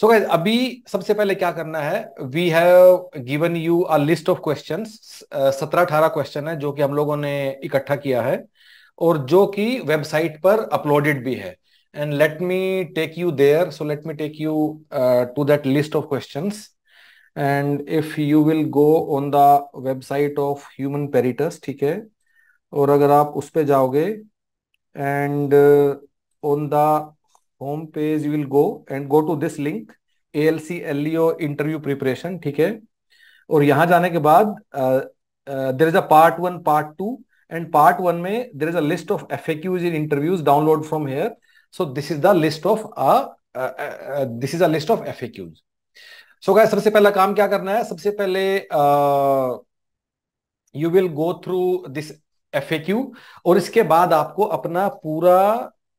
सो so अभी सबसे पहले क्या करना है we have given you a list of question सत्रह अठारह क्वेश्चन है जो कि हम लोगों ने इकट्ठा किया है और जो कि वेबसाइट पर अपलोडेड भी है and let me take you there so let me take you to that list of question and if you will go on the website of human peritus ठीक है और अगर आप उस पर जाओगे and on the home page you will go and go to this link A L C L E O interview preparation ठीक है और यहां जाने के बाद there is a part one part two and part one में there is a list of F AQs in interviews download from here so this is the list of this is a list of F AQs so guys सबसे पहला काम क्या करना है सबसे पहले you will go through this F AQ और इसके बाद आपको अपना पूरा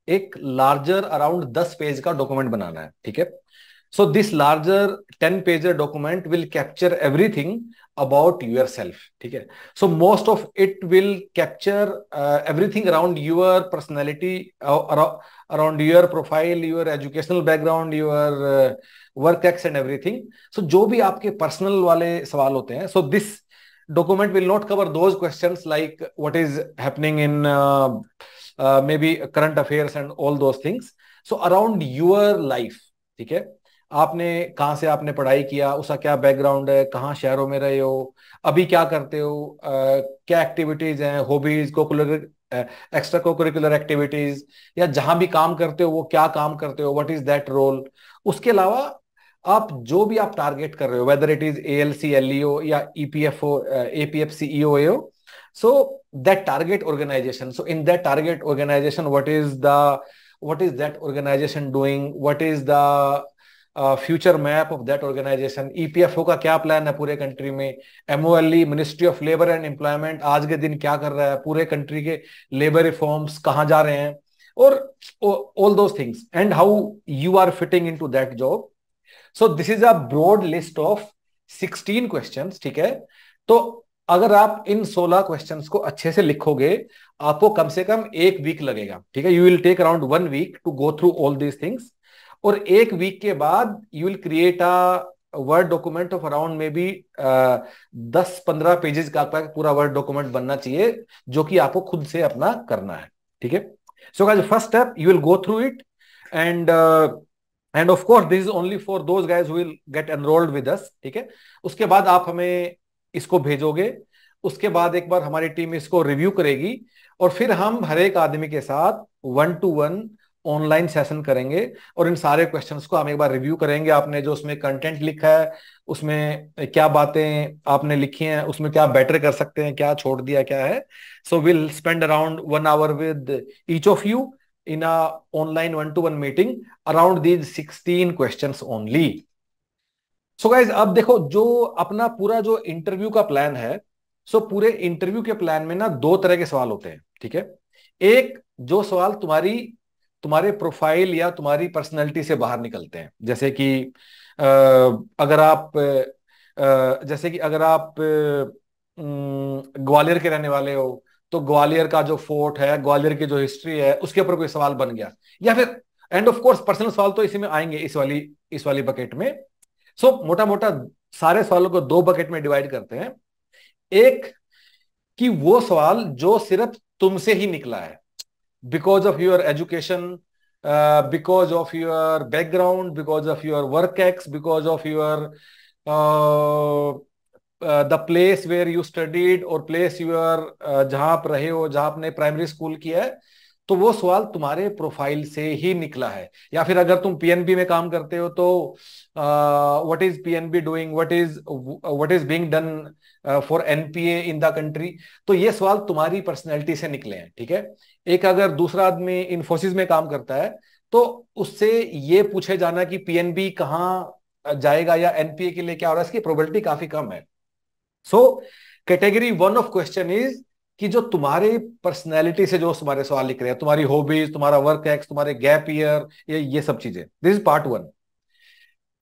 एक लार्जर अराउंड दस पेज का डॉक्यूमेंट बनाना है ठीक है so this larger ten pager document will capture everything about yourself ठीक है so most of it will capture everything around your personality around your profile your educational background your work ex and everything so जो भी आपके personal वाले सवाल होते हैं so this document will not cover those question like what is happening in may uh, maybe current affairs and all those things. So around your life, ठीक है आपने कहाँ से आपने पढ़ाई किया उसका क्या बैकग्राउंड है कहाँ शहरों में रहे हो अभी क्या करते हो uh, क्या एक्टिविटीज हैं hobbies cocurricular extra cocurricular activities या जहां भी काम करते हो वो क्या काम करते हो व्हाट इज दैट रोल उसके अलावा आप जो भी आप टारगेट कर रहे हो whether it is A L C L E O या E P F O A P F C E O A So that target organization. So in that target organization, what is the what is that organization doing? What is the future map of that organization EPFO का क्या plan है पूरे country में MoLE ministry of labour and employment आज के दिन क्या कर रहा है पूरे कंट्री के लेबर रिफॉर्म्स कहाँ जा रहे हैं और all those things and how you are fitting into that job so this is a broad list of sixteen question ठीक है तो अगर आप इन 16 क्वेश्चंस को अच्छे से लिखोगे आपको कम से कम एक वीक लगेगा ठीक है you will take around one week to go through all these things और एक वीक के बाद you will create a word document of around में भी दस पंद्रह पेजेस का आपका पूरा वर्ड डॉक्यूमेंट बनना चाहिए जो कि आपको खुद से अपना करना है ठीक है so guys first step you will go through it and and of course this is only for those guys who will get enrolled with us ठीक है उसके बाद आप हमें इसको भेजोगे उसके बाद एक बार हमारी टीम इसको रिव्यू करेगी और फिर हम हर एक आदमी के साथ one to one online session करेंगे और इन सारे क्वेश्चंस को हम एक बार रिव्यू करेंगे आपने जो उसमें कंटेंट लिखा है उसमें क्या बातें आपने लिखी हैं उसमें क्या बेटर कर सकते हैं क्या छोड़ दिया क्या है so will spend around one hour with each of you in a one to one meeting around these sixteen question only so so guys अब देखो जो अपना पूरा जो इंटरव्यू का प्लान है सो so पूरे इंटरव्यू के प्लान में ना दो तरह के सवाल होते हैं ठीक है एक जो सवाल तुम्हारी तुम्हारे प्रोफाइल या तुम्हारी पर्सनैलिटी से बाहर निकलते हैं जैसे कि अगर आप जैसे कि अगर आप ग्वालियर के रहने वाले हो तो ग्वालियर का जो फोर्ट है ग्वालियर की जो हिस्ट्री है उसके ऊपर कोई सवाल बन गया या फिर एंड ऑफ कोर्स पर्सनल सवाल तो इसी में आएंगे इस वाली इस वाली बकेट में सो so, मोटा मोटा सारे सवालों को दो बकेट में डिवाइड करते हैं एक कि वो सवाल जो सिर्फ तुमसे ही निकला है because of your education because of your background because of your work ex because of your the place where you studied और प्लेस यूर जहां आप रहे हो जहां आपने प्राइमरी स्कूल किया है तो वो सवाल तुम्हारे प्रोफाइल से ही निकला है या फिर अगर तुम पीएनबी में काम करते हो तो what is PNB doing what is what is being done for NPA in the country तो ये सवाल तुम्हारी पर्सनैलिटी से निकले हैं ठीक है एक अगर दूसरा आदमी इन्फोसिस में काम करता है तो उससे ये पूछे जाना कि पीएनबी कहां जाएगा या एनपीए के लिए क्या हो रहा है इसकी प्रोबेबिलिटी काफी कम है so category one of question is कि जो तुम्हारी पर्सनैलिटी से जो तुम्हारे सवाल लिख रहे हैं तुम्हारी हॉबीज तुम्हारा वर्क एक्स तुम्हारे गैप ईयर ये ये सब चीजें दिस इज पार्ट वन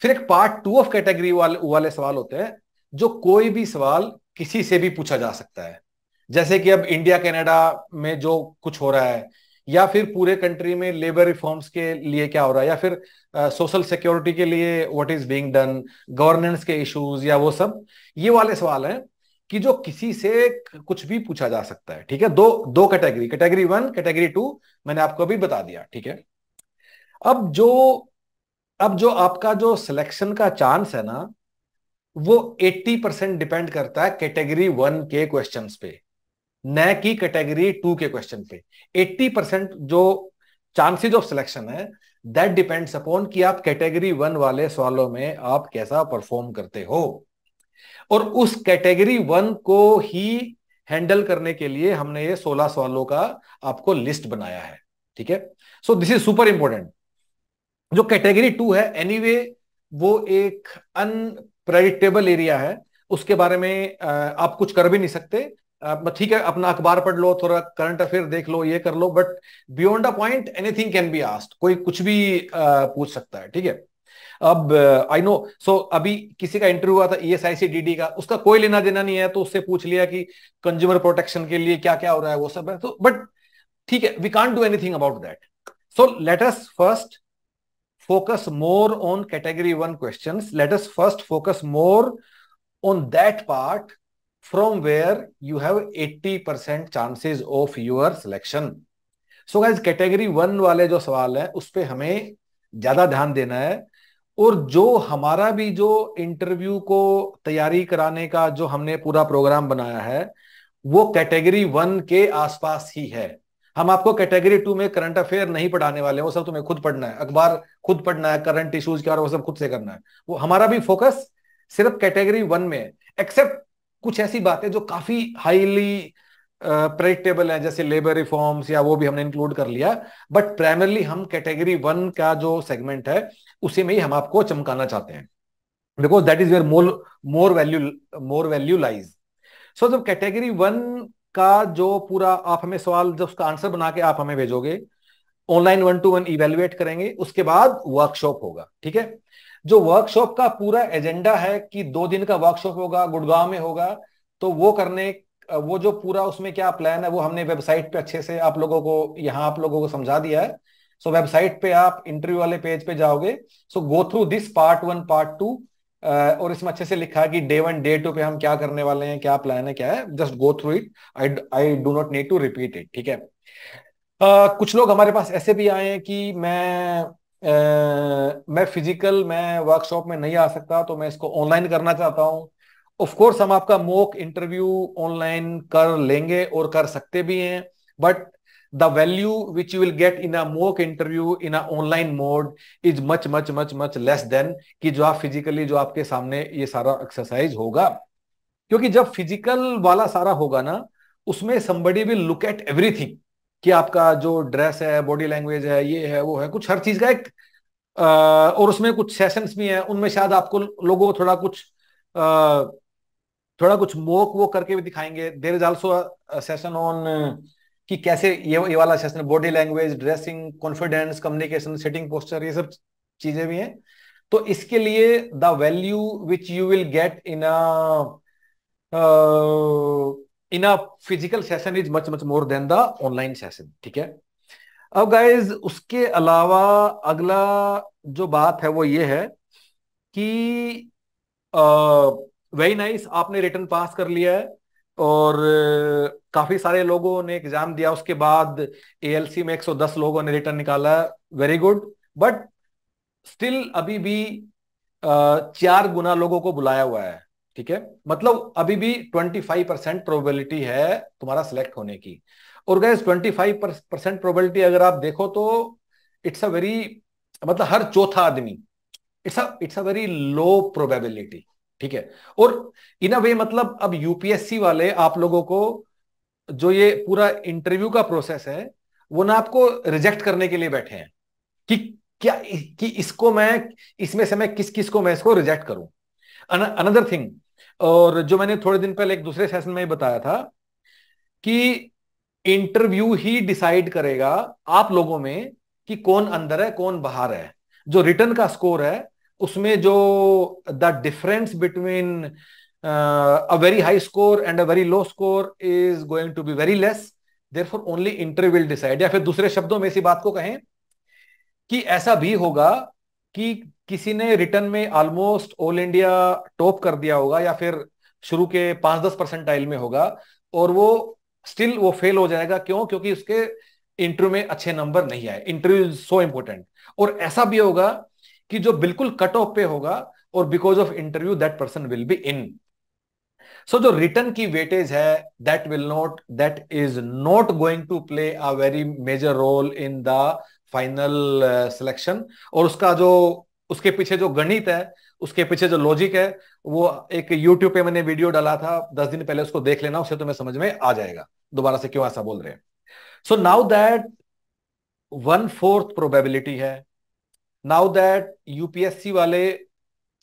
फिर एक पार्ट टू ऑफ कैटेगरी वाले वाले सवाल होते हैं जो कोई भी सवाल किसी से भी पूछा जा सकता है जैसे कि अब इंडिया कनाडा में जो कुछ हो रहा है या फिर पूरे कंट्री में लेबर रिफॉर्म्स के लिए क्या हो रहा है या फिर सोशल uh, सिक्योरिटी के लिए what is being done governance के इश्यूज या वो सब ये वाले सवाल हैं कि जो किसी से कुछ भी पूछा जा सकता है ठीक है दो दो category category one category two मैंने आपको अभी बता दिया ठीक है अब जो अब जो आपका जो सिलेक्शन का चांस है ना वो 80 परसेंट डिपेंड करता है कैटेगरी वन के क्वेश्चन पे न की कैटेगरी टू के क्वेश्चन पे 80 परसेंट जो चांसेज ऑफ सिलेक्शन है दैट डिपेंड्स अपॉन कि आप कैटेगरी वन वाले सवालों में आप कैसा परफॉर्म करते हो और उस कैटेगरी वन को ही हैंडल करने के लिए हमने ये सोलह सवालों का आपको लिस्ट बनाया है ठीक है so this is super important जो कैटेगरी टू है एनी anyway, वो एक अनप्रेडिक्टेबल एरिया है उसके बारे में आप कुछ कर भी नहीं सकते ठीक है अपना अखबार पढ़ लो थोड़ा करंट अफेयर देख लो ये कर लो but beyond a point anything can be asked कोई कुछ भी पूछ सकता है ठीक है अब आई नो सो अभी किसी का इंटरव्यू हुआ था ई एस डी डी का उसका कोई लेना देना नहीं है तो उससे पूछ लिया कि कंज्यूमर प्रोटेक्शन के लिए क्या क्या हो रहा है वो सब है तो बट ठीक है we can't do anything about that so let us first focus more on category one question let's first focus more on that part from where you have eighty percent chances of your selection so guys category one वाले जो सवाल है उस पर हमें ज्यादा ध्यान देना है और जो हमारा भी जो इंटरव्यू को तैयारी कराने का जो हमने पूरा प्रोग्राम बनाया है वो कैटेगरी वन के आसपास ही है हम आपको कैटेगरी टू में करंट अफेयर नहीं पढ़ाने वाले वो सब तुम्हें खुद पढ़ना है अखबार खुद पढ़ना है करंट इश्यूज क्या वो सब खुद से करना है वो हमारा भी फोकस सिर्फ कैटेगरी वन में है एक्सेप्ट कुछ ऐसी बातें जो काफी हाईली प्रेडिक्टेबल है जैसे लेबर रिफॉर्म्स या वो भी हमने इंक्लूड कर लिया बट प्राइमरली हम कैटेगरी वन का जो सेगमेंट है उसी में ही हम आपको चमकाना चाहते हैं because that is where more more value more value lies so जब कैटेगरी वन का जो पूरा आप हमें सवाल जब उसका आंसर बना के आप हमें भेजोगे online one to one evaluate करेंगे उसके बाद वर्कशॉप होगा ठीक है जो वर्कशॉप का पूरा एजेंडा है कि दो दिन का वर्कशॉप होगा गुड़गांव में होगा तो वो करने वो जो पूरा उसमें क्या प्लान है वो हमने वेबसाइट पे अच्छे से आप लोगों को यहाँ आप लोगों को समझा दिया है सो so, वेबसाइट पे आप इंटरव्यू वाले पेज पे जाओगे so go through this part one part two और इसमें अच्छे से लिखा है कि डे वन डे टू पे हम क्या करने वाले हैं क्या प्लान है क्या है just go through it I I do not need to repeat it ठीक है uh, कुछ लोग हमारे पास ऐसे भी आए हैं कि मैं uh, मैं फिजिकल मैं वर्कशॉप में नहीं आ सकता तो मैं इसको ऑनलाइन करना चाहता हूँ ऑफ कोर्स हम आपका मोक इंटरव्यू ऑनलाइन कर लेंगे और कर सकते भी हैं but the value which you will get in a mock interview in a online mode is much much much much less than कि जो आप फिजिकली जो आपके सामने ये सारा एक्सरसाइज होगा क्योंकि जब फिजिकल वाला सारा होगा ना उसमें somebody will look at everything कि आपका जो ड्रेस है बॉडी लैंग्वेज है ये है वो है कुछ हर चीज का एक आ, और उसमें कुछ सेशंस भी हैं उनमें शायद आपको लोगों को थोड़ा कुछ आ, थोड़ा कुछ मोक वो करके भी दिखाएंगे there is also session on कि कैसे ये ये वाला session body language dressing confidence communication setting poster ये सब चीजें भी हैं तो इसके लिए the value which you will get in a in a physical session is much much more than the online session ठीक है अब गाइज उसके अलावा अगला जो बात है वो ये है कि uh, वेरी नाइस आपने रिटर्न पास कर लिया है और काफी सारे लोगों ने एग्जाम दिया उसके बाद एएलसी में 110 लोगों ने रिटर्न निकाला वेरी गुड बट स्टिल अभी भी चार गुना लोगों को बुलाया हुआ है ठीक है मतलब अभी भी 25 परसेंट प्रोबेबिलिटी है तुम्हारा सिलेक्ट होने की और गैस 25 परसेंट प्रोबेबिलिटी अगर आप देखो तो इट्स अ वेरी मतलब हर चौथा आदमी it's a it's a very low probability ठीक है और इन अ वे मतलब अब यूपीएससी वाले आप लोगों को जो ये पूरा इंटरव्यू का प्रोसेस है वो ना आपको रिजेक्ट करने के लिए बैठे हैं कि क्या कि इसको मैं इसमें से मैं किस किस को मैं इसको रिजेक्ट करूं अनदर थिंग और जो मैंने थोड़े दिन पहले एक दूसरे सेशन में बताया था कि इंटरव्यू ही डिसाइड करेगा आप लोगों में कि कौन अंदर है कौन बाहर है जो रिटर्न का स्कोर है उसमें जो the difference between a very high score and a very low score is going to be very less there for only interview decide या फिर दूसरे शब्दों में इसी बात को कहें कि ऐसा भी होगा कि किसी ने रिटर्न में ऑलमोस्ट ऑल इंडिया टॉप कर दिया होगा या फिर शुरू के पांच दस टाइल में होगा और वो स्टिल वो फेल हो जाएगा क्यों क्योंकि उसके इंटरव्यू में अच्छे नंबर नहीं आए इंटरव्यू इज सो इंपॉर्टेंट और ऐसा भी होगा कि जो बिल्कुल कट ऑफ पे होगा और because of interview that person will be in so जो रिटर्न की वेटेज है that will not that is not going to play a very major role in the final selection और उसका जो उसके पीछे जो गणित है उसके पीछे जो लॉजिक है वो एक यूट्यूब पे मैंने वीडियो डाला था दस दिन पहले उसको देख लेना तो तुम्हें समझ में आ जाएगा दोबारा से क्यों ऐसा बोल रहे हैं so now that one fourth probability है नाउ दैट यूपीएससी वाले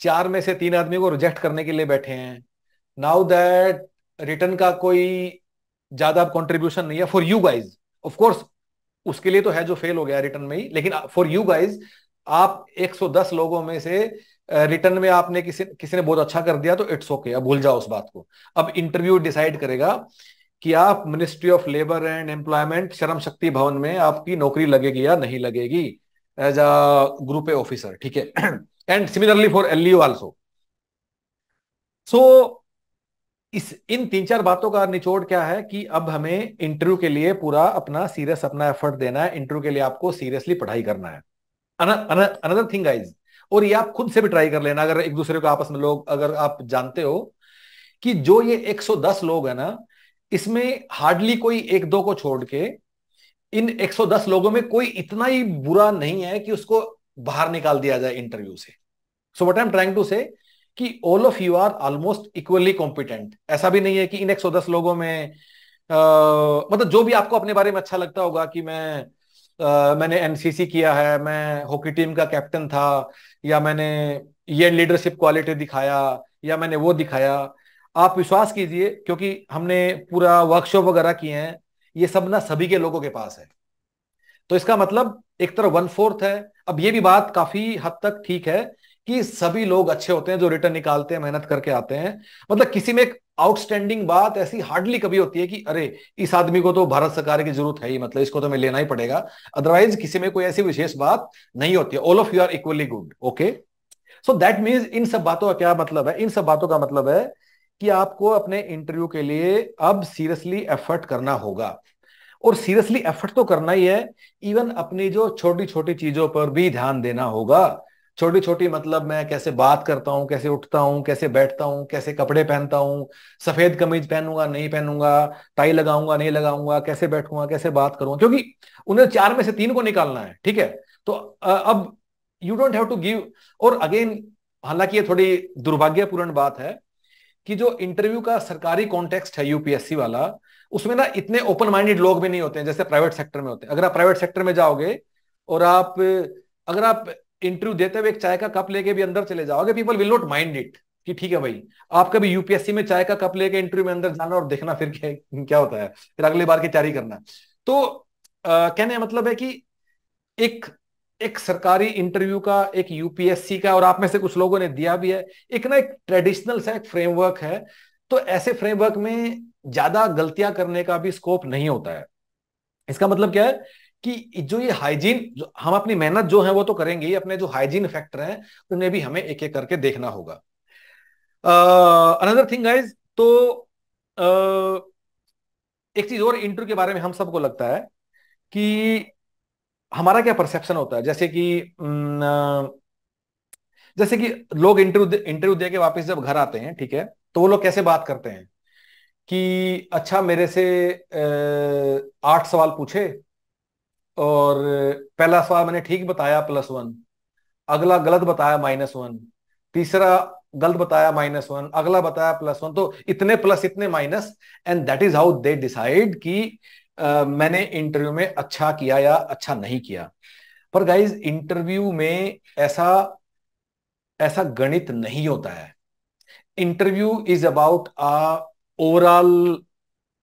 चार में से तीन आदमी को रिजेक्ट करने के लिए बैठे हैं नाउ दैट रिटर्न का कोई ज्यादा कॉन्ट्रीब्यूशन नहीं है फॉर यू गाइज ऑफकोर्स उसके लिए तो है जो फेल हो गया रिटर्न में ही लेकिन फॉर यू गाइज आप 110 लोगों में से रिटर्न में आपने किसी किसी ने बहुत अच्छा कर दिया तो इट्स ओके okay, अब भूल जाओ उस बात को अब इंटरव्यू डिसाइड करेगा कि आप ministry of labour and employment Shram Shakti भवन में आपकी नौकरी लगेगी या नहीं लगेगी as a group A officer ठीक है and similarly for all you also so इस इन तीन चार बातों का निचोड़ क्या है कि अब हमें इंटरव्यू के लिए पूरा अपना सीरियस अपना एफर्ट देना है इंटरव्यू के लिए आपको सीरियसली पढ़ाई करना है अनदर थिंग गाइज और ये आप खुद से भी ट्राई कर लेना अगर एक दूसरे को आपस में लोग अगर आप जानते हो कि जो ये 110 लोग है ना इसमें हार्डली कोई एक दो को छोड़ के इन 110 लोगों में कोई इतना ही बुरा नहीं है कि उसको बाहर निकाल दिया जाए इंटरव्यू से so what I am trying to say कि all of you are almost equally competent ऐसा भी नहीं है कि इन 110 लोगों में आ, मतलब जो भी आपको अपने बारे में अच्छा लगता होगा कि मैं आ, मैंने एनसीसी किया है मैं हॉकी टीम का कैप्टन था या मैंने ये लीडरशिप क्वालिटी दिखाया या मैंने वो दिखाया आप विश्वास कीजिए क्योंकि हमने पूरा वर्कशॉप वगैरह किए हैं ये सब ना सभी के लोगों के पास है तो इसका मतलब एक तरह वन फोर्थ है अब ये भी बात काफी हद तक ठीक है कि सभी लोग अच्छे होते हैं जो रिटर्न निकालते हैं मेहनत करके आते हैं मतलब किसी में एक आउटस्टैंडिंग बात ऐसी हार्डली कभी होती है कि अरे इस आदमी को तो भारत सरकार की जरूरत है ही मतलब इसको तो हमें लेना ही पड़ेगा अदरवाइज किसी में कोई ऐसी विशेष बात नहीं होती all of you are equally good okay so that means इन सब बातों का क्या मतलब है इन सब बातों का मतलब है कि आपको अपने इंटरव्यू के लिए अब सीरियसली एफर्ट करना होगा और सीरियसली एफर्ट तो करना ही है इवन अपनी जो छोटी छोटी चीजों पर भी ध्यान देना होगा छोटी छोटी मतलब मैं कैसे बात करता हूं कैसे उठता हूं कैसे बैठता हूं कैसे कपड़े पहनता हूं सफेद कमीज पहनूंगा नहीं पहनूंगा टाई लगाऊंगा नहीं लगाऊंगा कैसे बैठूंगा कैसे बात करूंगा क्योंकि उन्हें चार में से तीन को निकालना है ठीक है तो अब you don't have to give और अगेन हालांकि ये थोड़ी दुर्भाग्यपूर्ण बात है कि जो इंटरव्यू का सरकारी कॉन्टेक्स्ट है यूपीएससी वाला उसमें ना इतने ओपन माइंडेड लोग भी नहीं होते हैं जैसे प्राइवेट सेक्टर में होते हैं अगर आप प्राइवेट सेक्टर में जाओगे और आप अगर आप इंटरव्यू देते हुए एक चाय का कप लेके भी अंदर चले जाओगे people will not mind it कि ठीक है भाई आप कभी यूपीएससी में चाय का कप लेके इंटरव्यू में अंदर जाना और देखना फिर क्या, क्या होता है फिर अगली बार की तैयारी करना तो आ, कहने का मतलब है कि एक एक सरकारी इंटरव्यू का एक यूपीएससी का और आप में से कुछ लोगों ने दिया भी है एक ना एक ट्रेडिशनल सा एक फ्रेमवर्क है तो ऐसे फ्रेमवर्क में ज्यादा गलतियां करने का भी स्कोप नहीं होता है इसका मतलब क्या है कि जो ये हाइजीन जो हम अपनी मेहनत जो है वो तो करेंगे ही अपने जो हाइजीन फैक्टर हैं उन्हें भी हमें एक एक करके देखना होगा अनदर थिंग गाइज तो uh, एक चीज और इंटरव्यू के बारे में हम सबको लगता है कि हमारा क्या परसेप्शन होता है जैसे कि जैसे कि लोग इंटरव्यू इंटरव्यू दे के वापस जब घर आते हैं ठीक है तो वो लोग कैसे बात करते हैं कि अच्छा मेरे से आठ सवाल पूछे और पहला सवाल मैंने ठीक बताया प्लस वन अगला गलत बताया माइनस वन तीसरा गलत बताया माइनस वन अगला बताया प्लस वन तो इतने प्लस इतने minus and that is how they decide कि मैंने इंटरव्यू में अच्छा किया या अच्छा नहीं किया पर गाइज इंटरव्यू में ऐसा ऐसा गणित नहीं होता है interview is about a overall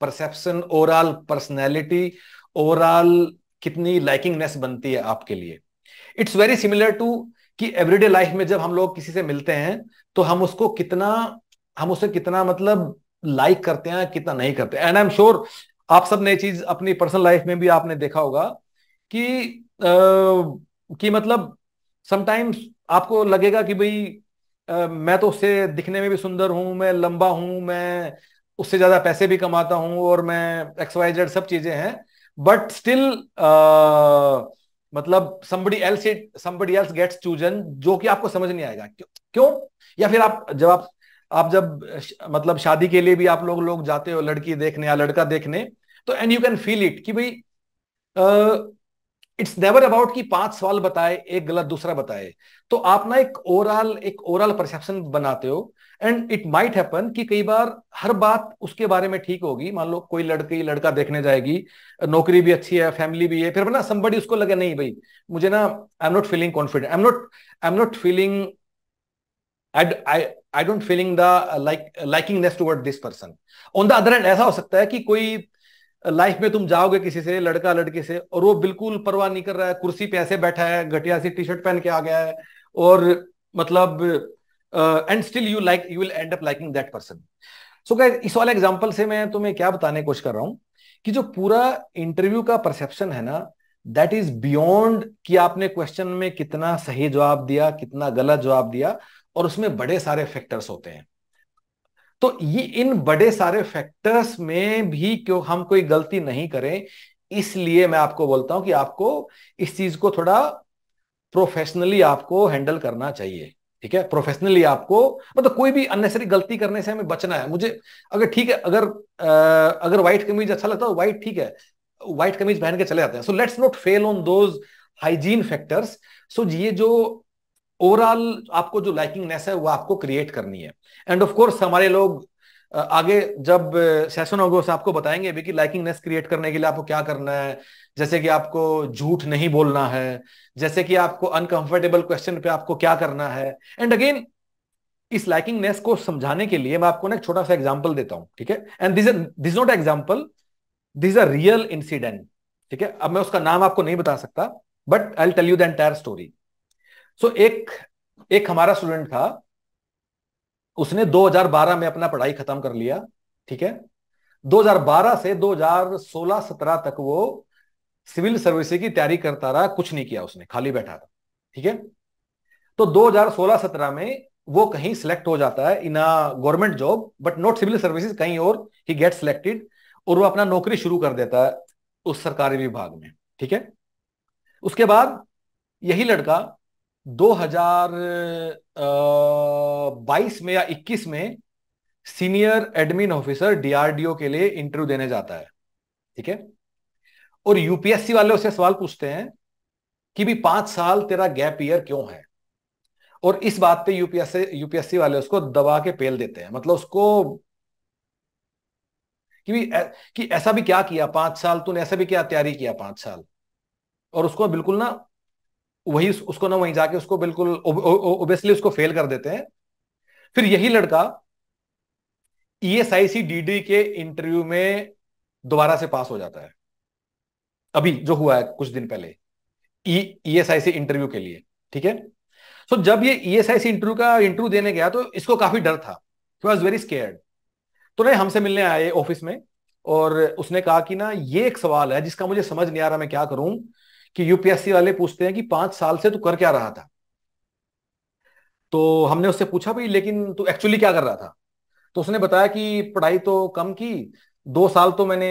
perception overall personality overall कितनी लाइकिंगनेस बनती है आपके लिए इट्स वेरी सिमिलर टू कि एवरीडे लाइफ में जब हम लोग किसी से मिलते हैं तो हम उसको कितना हम उसे कितना मतलब लाइक like करते हैं कितना नहीं करते एंड आई एम श्योर आप सब ने चीज अपनी पर्सनल लाइफ में भी आपने देखा होगा कि आ, कि मतलब समटाइम्स आपको लगेगा कि भाई मैं तो उससे दिखने में भी सुंदर हूं मैं लंबा हूं मैं उससे ज्यादा पैसे भी कमाता हूं और मैं एक्स वाई जेड सब चीजें हैं बट स्टिल मतलब somebody else somebody else gets chosen जो कि आपको समझ नहीं आएगा क्यों या फिर आप जब आप आप जब मतलब शादी के लिए भी आप लोग लोग जाते हो लड़की देखने या लड़का देखने तो and you can feel it कि भाई इट्स नेवर अबाउट कि पांच सवाल बताए एक गलत दूसरा बताए तो आप ना एक ओवरऑल एक ओवरऑल परसेप्शन बनाते हो एंड इट माइट हैपन कि कई बार हर बात उसके बारे में ठीक होगी मान लो कोई लड़की लड़का देखने जाएगी नौकरी भी अच्छी है फैमिली भी है फिर ना संबड़ी उसको लगे नहीं भाई मुझे ना I am not feeling confident I am not I am not feeling I don't feeling the like likingness toward this person on the other end ऐसा हो सकता है कि कोई लाइफ uh, में तुम जाओगे किसी से लड़का लड़की से और वो बिल्कुल परवाह नहीं कर रहा है कुर्सी पे ऐसे बैठा है घटिया सी टी शर्ट पहन के आ गया है और मतलब and still you like you will end up liking that person so guys इस वाले एग्जांपल से मैं तुम्हें क्या बताने की कोशिश कर रहा हूं कि जो पूरा इंटरव्यू का परसेप्शन है ना दैट इज बियॉन्ड कि आपने क्वेश्चन में कितना सही जवाब दिया कितना गलत जवाब दिया और उसमें बड़े सारे फैक्टर्स होते हैं तो ये इन बड़े सारे फैक्टर्स में भी क्यों हम कोई गलती नहीं करें इसलिए मैं आपको बोलता हूं कि आपको इस चीज को थोड़ा प्रोफेशनली आपको हैंडल करना चाहिए ठीक है प्रोफेशनली आपको मतलब तो कोई भी अननेसरी गलती करने से हमें बचना है मुझे अगर ठीक है अगर आ, अगर व्हाइट कमीज अच्छा लगता है व्हाइट तो ठीक है व्हाइट कमीज पहन के चले जाते हैं so let's not fail on those hygiene factors so ये जो ओवरऑल आपको जो लाइकिंगनेस है वो आपको क्रिएट करनी है एंड ऑफ कोर्स हमारे लोग आगे जब सेशन होगा उसमें आपको बताएंगे भी कि लाइकिंगनेस क्रिएट करने के लिए आपको क्या करना है जैसे कि आपको झूठ नहीं बोलना है जैसे कि आपको अनकंफर्टेबल क्वेश्चन पे आपको क्या करना है एंड अगेन इस लाइकिंगनेस को समझाने के लिए मैं आपको ना एक छोटा सा एग्जाम्पल देता हूं ठीक है and this this not example this a real incident ठीक है अब मैं उसका नाम आपको नहीं बता सकता but I tell you the entire story so so, एक एक हमारा स्टूडेंट था उसने 2012 में अपना पढ़ाई खत्म कर लिया ठीक है 2012 से 2016-17 तक वो सिविल सर्विस की तैयारी करता रहा कुछ नहीं किया उसने खाली बैठा था ठीक है तो 2016-17 में वो कहीं सिलेक्ट हो जाता है in a government job but not civil services कहीं और ही गेट सिलेक्टेड और वो अपना नौकरी शुरू कर देता है उस सरकारी विभाग में ठीक है उसके बाद यही लड़का 2022 में या 21 में सीनियर एडमिन ऑफिसर डीआरडीओ के लिए इंटरव्यू देने जाता है ठीक है और यूपीएससी वाले उससे सवाल पूछते हैं कि भी पांच साल तेरा गैप ईयर क्यों है और इस बात पे यूपीएससी यूपीएससी वाले उसको दबा के पेल देते हैं मतलब उसको कि भी ए, कि ऐसा भी क्या किया पांच साल तूने ऐसा भी क्या तैयारी किया पांच साल और उसको बिल्कुल ना वही उस, उसको ना वहीं जाके उसको बिल्कुल ओबियसली उसको फेल कर देते हैं फिर यही लड़का ईएसआईसी e डीडी के इंटरव्यू में दोबारा से पास हो जाता है अभी जो हुआ है कुछ दिन पहले ईएसआईसी e, इंटरव्यू e के लिए ठीक है सो जब ये ईएसआईसी इंटरव्यू का इंटरव्यू देने गया तो इसको काफी डर था ही वॉज वेरी स्केयर्ड तो नहीं हमसे मिलने आए ऑफिस में और उसने कहा कि ना ये एक सवाल है जिसका मुझे समझ नहीं आ रहा मैं क्या करूं कि यूपीएससी वाले पूछते हैं कि पांच साल से तू कर क्या रहा था तो हमने उससे पूछा भाई लेकिन तू एक्चुअली क्या कर रहा था तो उसने बताया कि पढ़ाई तो कम की दो साल तो मैंने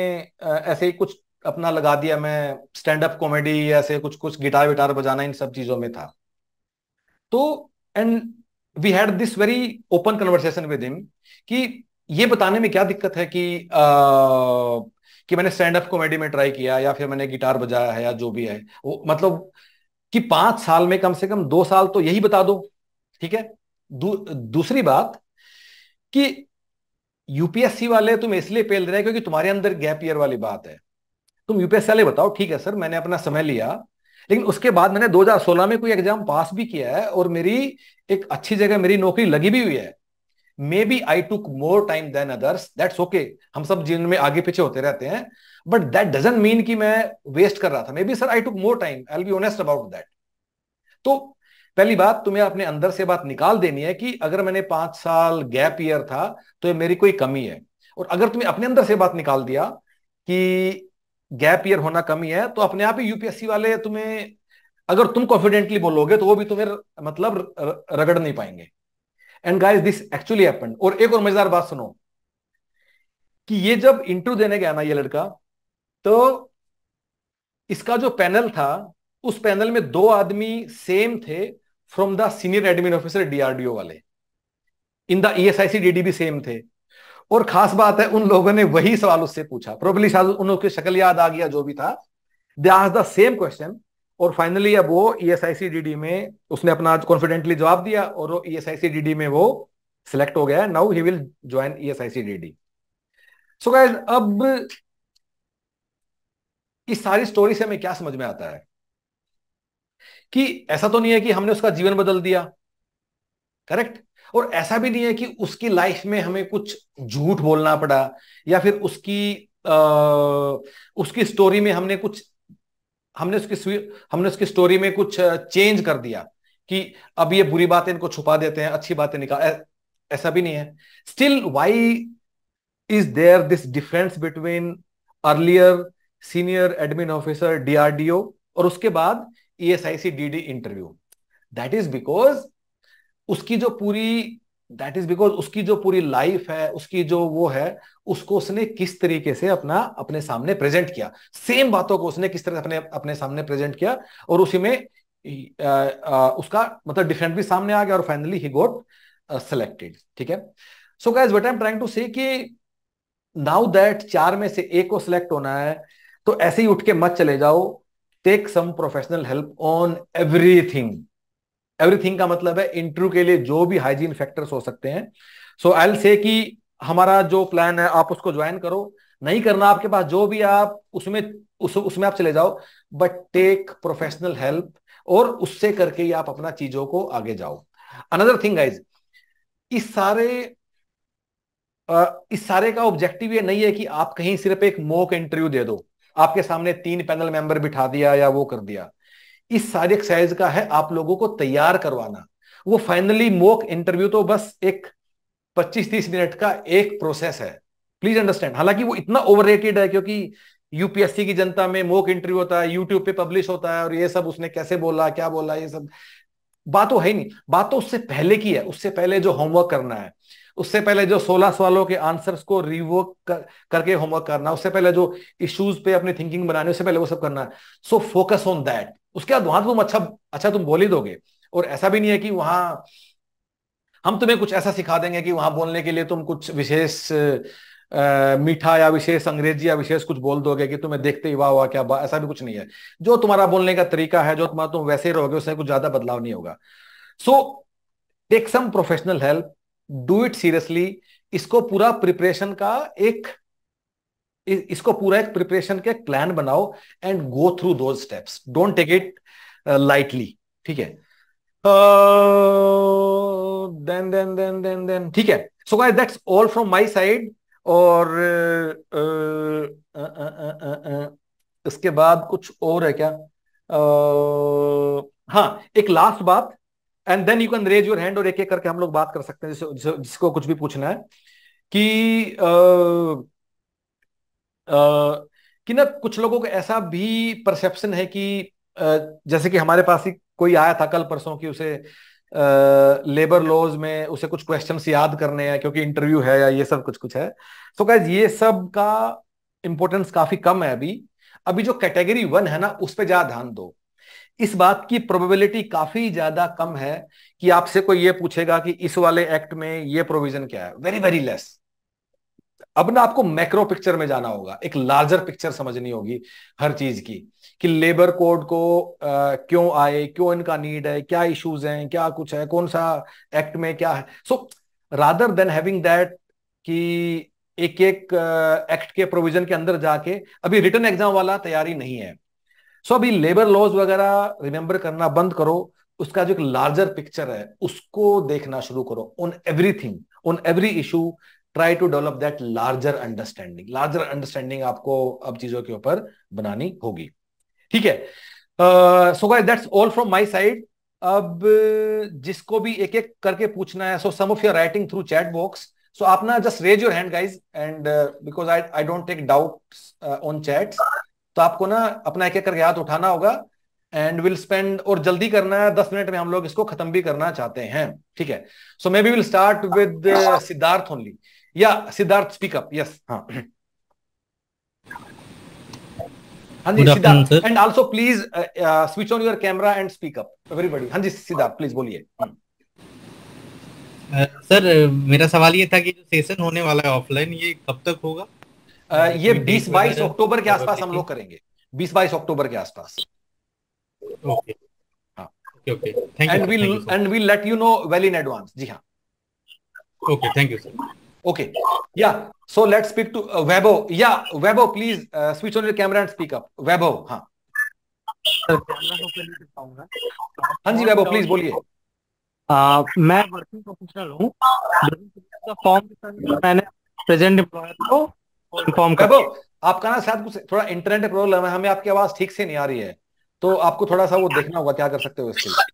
ऐसे ही कुछ अपना लगा दिया मैं स्टैंड अप कॉमेडी ऐसे कुछ कुछ गिटार विटार बजाना इन सब चीजों में था तो and we had this very open conversation with him कि ये बताने में क्या दिक्कत है कि कि मैंने स्टैंड अप कॉमेडी में ट्राई किया या फिर मैंने गिटार बजाया है या जो भी है वो मतलब कि पांच साल में कम से कम दो साल तो यही बता दो ठीक है दू, दूसरी बात कि यूपीएससी वाले तुम इसलिए पेल रहे क्योंकि तुम्हारे अंदर गैप ईयर वाली बात है तुम यूपीएससी वाले बताओ ठीक है सर मैंने अपना समय लिया लेकिन उसके बाद मैंने 2016 में कोई एग्जाम पास भी किया है और मेरी एक अच्छी जगह मेरी नौकरी लगी भी हुई है maybe I took more time than others that's okay हम सब जीवन में आगे पीछे होते रहते हैं बट दैट डजेंट मीन कि मैं वेस्ट कर रहा था maybe sir I took more time I be honest about that तो पहली बात तुम्हें अपने अंदर से बात निकाल देनी है कि अगर मैंने पांच साल गैप ईयर था तो ये मेरी कोई कमी है और अगर तुम्हें अपने अंदर से बात निकाल दिया कि गैप ईयर होना कमी है तो अपने आप ही यूपीएससी वाले तुम्हें अगर तुम कॉन्फिडेंटली बोलोगे तो वो भी तुम्हें मतलब रगड़ नहीं पाएंगे and guys this actually happened और एक और मजेदार बात सुनो कि ये जब इंटरव्यू देने गया ना ये लड़का तो इसका जो पैनल था उस पैनल में दो आदमी सेम थे from the senior admin officer DRDO वाले in the ESIC DDB same थे और खास बात है उन लोगों ने वही सवाल उससे पूछा प्रोबली शायद उन की शक्ल याद आ गया जो भी था दे आज द सेम क्वेश्चन और फाइनली अब वो ई e एस में उसने अपना कॉन्फिडेंटली जवाब दिया और वो एस e आई में वो सिलेक्ट हो गया now he will join E S so guys अब इस सारी स्टोरी से हमें क्या समझ में आता है कि ऐसा तो नहीं है कि हमने उसका जीवन बदल दिया करेक्ट और ऐसा भी नहीं है कि उसकी लाइफ में हमें कुछ झूठ बोलना पड़ा या फिर उसकी आ, उसकी स्टोरी में हमने कुछ हमने उसकी हमने उसकी स्टोरी में कुछ चेंज कर दिया कि अब ये बुरी बातें इनको छुपा देते हैं अच्छी बातें निकाल ऐसा भी नहीं है still why is there this difference between earlier senior admin officer DRDO और उसके बाद E S I C D D interview that is because उसकी जो पूरी दैट इज बिकॉज उसकी जो पूरी लाइफ है उसकी जो वो है उसको उसने किस तरीके से अपना अपने सामने प्रेजेंट किया सेम बातों को उसने किस तरह अपने अपने सामने प्रेजेंट किया और उसी में आ, आ, उसका मतलब डिफरेंट भी सामने आ गया और फाइनली ही गोट सेलेक्टेड ठीक है so guys what I am trying to say कि नाउ दैट चार में से एक को सिलेक्ट होना है तो ऐसे ही उठ के मत चले जाओ take some professional help on everything everything का मतलब है इंटरव्यू के लिए जो भी हाइजीन फैक्टर्स हो सकते हैं सो आई से कि हमारा जो प्लान है आप उसको ज्वाइन करो नहीं करना आपके पास जो भी आप उसमें उस, उसमें आप चले जाओ बट टेक प्रोफेशनल हेल्प और उससे करके ही आप अपना चीजों को आगे जाओ अनदर थिंग गाइज इस सारे इस सारे का ऑब्जेक्टिव ये नहीं है कि आप कहीं सिर्फ एक मोक इंटरव्यू दे दो आपके सामने तीन पैनल मेंबर बिठा दिया या वो कर दिया इस सारे एक्सरसाइज का है आप लोगों को तैयार करवाना वो फाइनली मोक इंटरव्यू तो बस एक 25-30 मिनट का एक प्रोसेस है प्लीज अंडरस्टैंड हालांकि वो इतना ओवर है क्योंकि यूपीएससी की जनता में मोक इंटरव्यू होता है यूट्यूब पे पब्लिश होता है और ये सब उसने कैसे बोला क्या बोला ये सब बात तो है नहीं बात तो उससे पहले की है उससे पहले जो होमवर्क करना है उससे पहले जो 16 सवालों के आंसर्स को रिवर्क कर, करके होमवर्क करना उससे पहले जो इश्यूज पे अपनी थिंकिंग बनानी उससे पहले वो सब करना है सो फोकस ऑन दैट उसके बाद वहां तुम अच्छा अच्छा तुम बोल ही दोगे और ऐसा भी नहीं है कि वहां हम तुम्हें कुछ ऐसा सिखा देंगे कि वहां बोलने के लिए तुम कुछ विशेष मीठा या विशेष अंग्रेजी या विशेष कुछ बोल दोगे कि तुम्हें देखते ही वाह वाह क्या वाह ऐसा भी कुछ नहीं है जो तुम्हारा बोलने का तरीका है जो तुम्हारा तुम वैसे ही रहोगे उसमें कुछ ज्यादा बदलाव नहीं होगा so take some professional help do it seriously इसको पूरा प्रिपरेशन का एक इसको पूरा एक प्रिपरेशन के प्लान बनाओ and go through those steps don't take it lightly ठीक है then then then then then ठीक है so guys that's all from my side और uh, uh, uh, इसके बाद कुछ और है क्या हाँ एक लास्ट बात and then you can raise your hand और एक एक करके हम लोग बात कर सकते हैं जिसको कुछ भी पूछना है कि कि ना कुछ लोगों का ऐसा भी परसेप्शन है कि जैसे कि हमारे पास ही कोई आया था कल परसों की उसे लेबर लॉज में उसे कुछ क्वेश्चन याद करने हैं क्योंकि इंटरव्यू है या ये सब कुछ कुछ है सो so, ये सब का इंपॉर्टेंस काफी कम है अभी अभी जो कैटेगरी वन है ना उस पर ज्यादा ध्यान दो इस बात की प्रोबेबिलिटी काफी ज्यादा कम है कि आपसे कोई ये पूछेगा कि इस वाले एक्ट में ये प्रोविजन क्या है वेरी वेरी लेस अब ना आपको मैक्रो पिक्चर में जाना होगा एक लार्जर पिक्चर समझनी होगी हर चीज की कि लेबर कोड को आ, क्यों आए क्यों इनका नीड है क्या इश्यूज हैं क्या कुछ है कौन सा एक्ट में क्या है so rather than having that कि एक एक एक्ट के प्रोविजन के अंदर जाके अभी रिटर्न एग्जाम वाला तैयारी नहीं है सो so, अभी लेबर लॉज वगैरह रिमेंबर करना बंद करो उसका जो एक लार्जर पिक्चर है उसको देखना शुरू करो on everything on every issue try to develop that larger understanding larger understanding आपको अब चीजों के ऊपर बनानी होगी ठीक है so guys that's all from my side अब जिसको भी एक एक करके पूछना है so some of your writing through chat box so आप ना just raise your hand guys and because I I don't take doubt on chat तो आपको ना अपना एक एक करके हाथ उठाना होगा एंड विल स्पेंड और जल्दी करना है दस मिनट में हम लोग इसको खत्म भी करना चाहते हैं ठीक है so maybe will start with Siddharth only yeah Siddharth speak up yes हाँ हाँ ji Siddharth and also please switch on your camera and speak up everybody हाँ जी सिद्धार्थ प्लीज बोलिए सर हाँ। uh, uh, मेरा सवाल ये था कि जो सेशन होने वाला है ऑफलाइन ये कब तक होगा uh, ये बीस बाईस अक्टूबर के आसपास हम लोग करेंगे बीस बाईस अक्टूबर के आसपास ओके जी हाँ okay thank you sir Okay. Yeah. So let's speak to uh, Webo. Yeah, Webo, please uh, switch on your camera and speak up. Webo, हाँ. हाँ जी वेबो प्लीज बोलिए मैं वर्किंग प्रोफेशनल हूँ फॉर्म मैंने प्रेजेंट एम्प्लॉयर को inform कर आपका ना शायद कुछ थोड़ा इंटरनेट प्रॉब्लम है हमें आपकी आवाज ठीक से नहीं आ रही है तो आपको थोड़ा सा वो देखना होगा क्या कर सकते हो इसके लिए